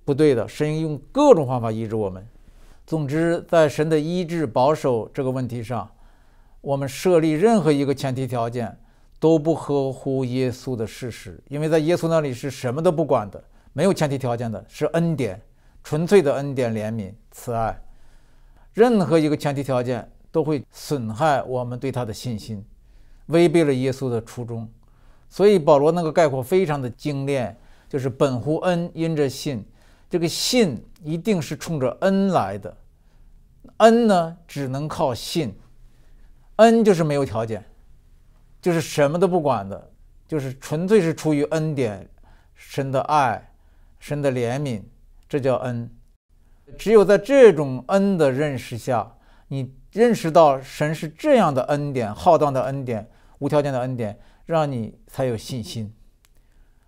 不对的。神用各种方法医治我们。总之，在神的医治保守这个问题上，我们设立任何一个前提条件都不合乎耶稣的事实，因为在耶稣那里是什么都不管的，没有前提条件的，是恩典，纯粹的恩典、怜悯、慈爱。任何一个前提条件。都会损害我们对他的信心，违背了耶稣的初衷。所以保罗那个概括非常的精炼，就是“本乎恩，因着信”。这个信一定是冲着恩来的，恩呢只能靠信，恩就是没有条件，就是什么都不管的，就是纯粹是出于恩典、深的爱、深的怜悯，这叫恩。只有在这种恩的认识下，你。认识到神是这样的恩典，浩荡的恩典，无条件的恩典，让你才有信心。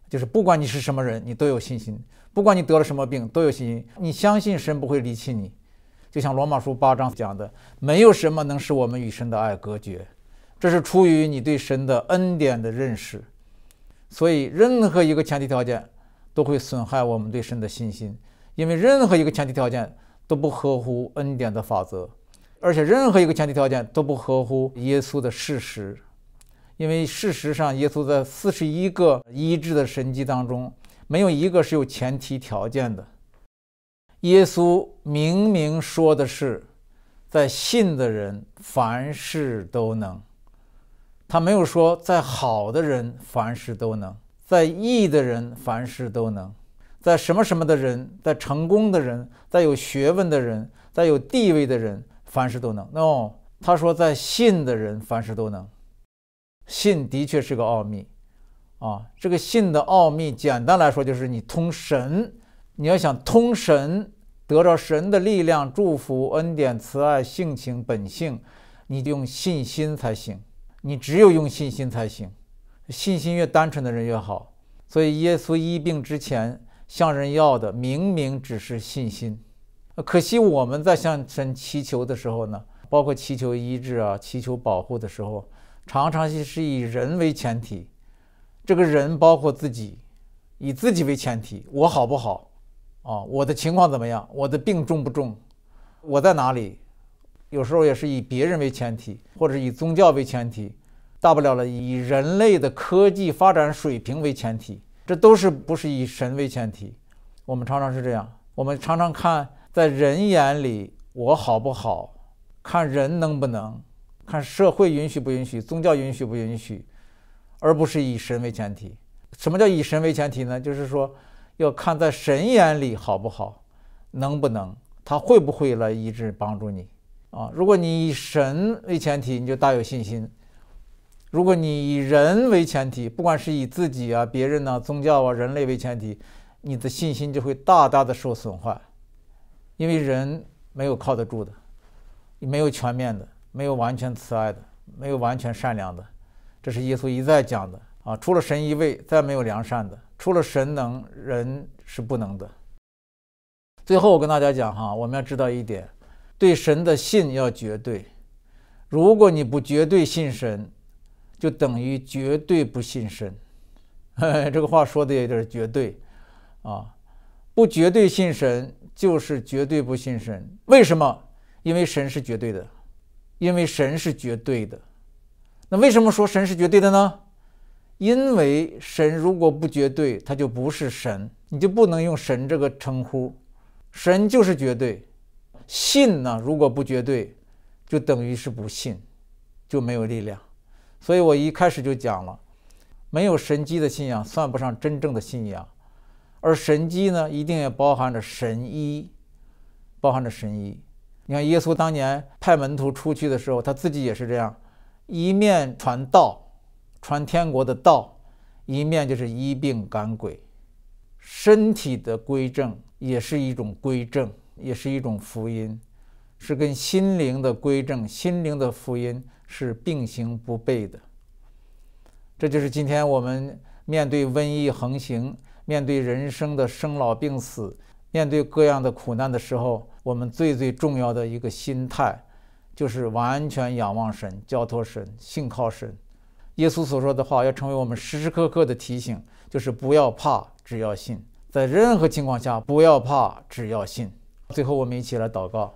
就是不管你是什么人，你都有信心；不管你得了什么病，都有信心。你相信神不会离弃你。就像罗马书八章讲的，没有什么能使我们与神的爱隔绝。这是出于你对神的恩典的认识。所以，任何一个前提条件都会损害我们对神的信心，因为任何一个前提条件都不合乎恩典的法则。而且任何一个前提条件都不合乎耶稣的事实，因为事实上，耶稣在四十一个医治的神迹当中，没有一个是有前提条件的。耶稣明明说的是，在信的人凡事都能，他没有说在好的人凡事都能，在义的人凡事都能，在什么什么的人，在成功的人，在有学问的人，在有地位的人。凡事都能。哦，他说，在信的人凡事都能。信的确是个奥秘啊！这个信的奥秘，简单来说就是你通神。你要想通神，得着神的力量、祝福、恩典、慈爱、性情、本性，你就用信心才行。你只有用信心才行。信心越单纯的人越好。所以耶稣医病之前向人要的，明明只是信心。可惜我们在向神祈求的时候呢，包括祈求医治啊、祈求保护的时候，常常是以人为前提。这个人包括自己，以自己为前提，我好不好啊？我的情况怎么样？我的病重不重？我在哪里？有时候也是以别人为前提，或者以宗教为前提。大不了了，以人类的科技发展水平为前提，这都是不是以神为前提？我们常常是这样，我们常常看。在人眼里，我好不好？看人能不能，看社会允许不允许，宗教允许不允许，而不是以神为前提。什么叫以神为前提呢？就是说，要看在神眼里好不好，能不能，他会不会来医治帮助你啊？如果你以神为前提，你就大有信心；如果你以人为前提，不管是以自己啊、别人啊、宗教啊、人类为前提，你的信心就会大大的受损坏。因为人没有靠得住的，没有全面的，没有完全慈爱的，没有完全善良的，这是耶稣一再讲的啊。除了神一位，再没有良善的；除了神能，人是不能的。最后我跟大家讲哈，我们要知道一点，对神的信要绝对。如果你不绝对信神，就等于绝对不信神。<laughs> 这个话说的有点绝对啊，不绝对信神。就是绝对不信神，为什么？因为神是绝对的，因为神是绝对的。那为什么说神是绝对的呢？因为神如果不绝对，他就不是神，你就不能用神这个称呼。神就是绝对，信呢，如果不绝对，就等于是不信，就没有力量。所以我一开始就讲了，没有神机的信仰算不上真正的信仰。而神迹呢，一定也包含着神医，包含着神医。你看，耶稣当年派门徒出去的时候，他自己也是这样，一面传道，传天国的道，一面就是医病赶鬼，身体的归正也是一种归正，也是一种福音，是跟心灵的归正、心灵的福音是并行不悖的。这就是今天我们面对瘟疫横行。面对人生的生老病死，面对各样的苦难的时候，我们最最重要的一个心态，就是完全仰望神、交托神、信靠神。耶稣所说的话要成为我们时时刻刻的提醒，就是不要怕，只要信。在任何情况下，不要怕，只要信。最后，我们一起来祷告：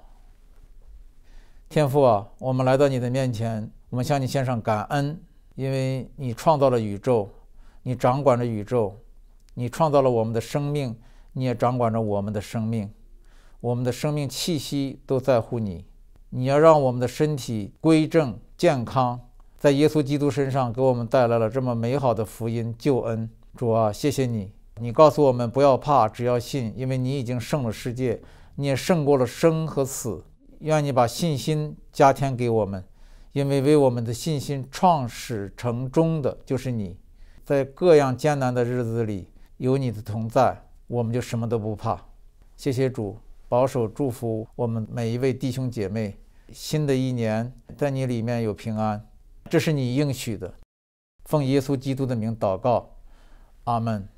天父啊，我们来到你的面前，我们向你献上感恩，因为你创造了宇宙，你掌管着宇宙。你创造了我们的生命，你也掌管着我们的生命，我们的生命气息都在乎你。你要让我们的身体归正健康，在耶稣基督身上给我们带来了这么美好的福音救恩。主啊，谢谢你，你告诉我们不要怕，只要信，因为你已经胜了世界，你也胜过了生和死。愿你把信心加添给我们，因为为我们的信心创始成终的，就是你。在各样艰难的日子里。有你的同在，我们就什么都不怕。谢谢主保守祝福我们每一位弟兄姐妹。新的一年在你里面有平安，这是你应许的。奉耶稣基督的名祷告，阿门。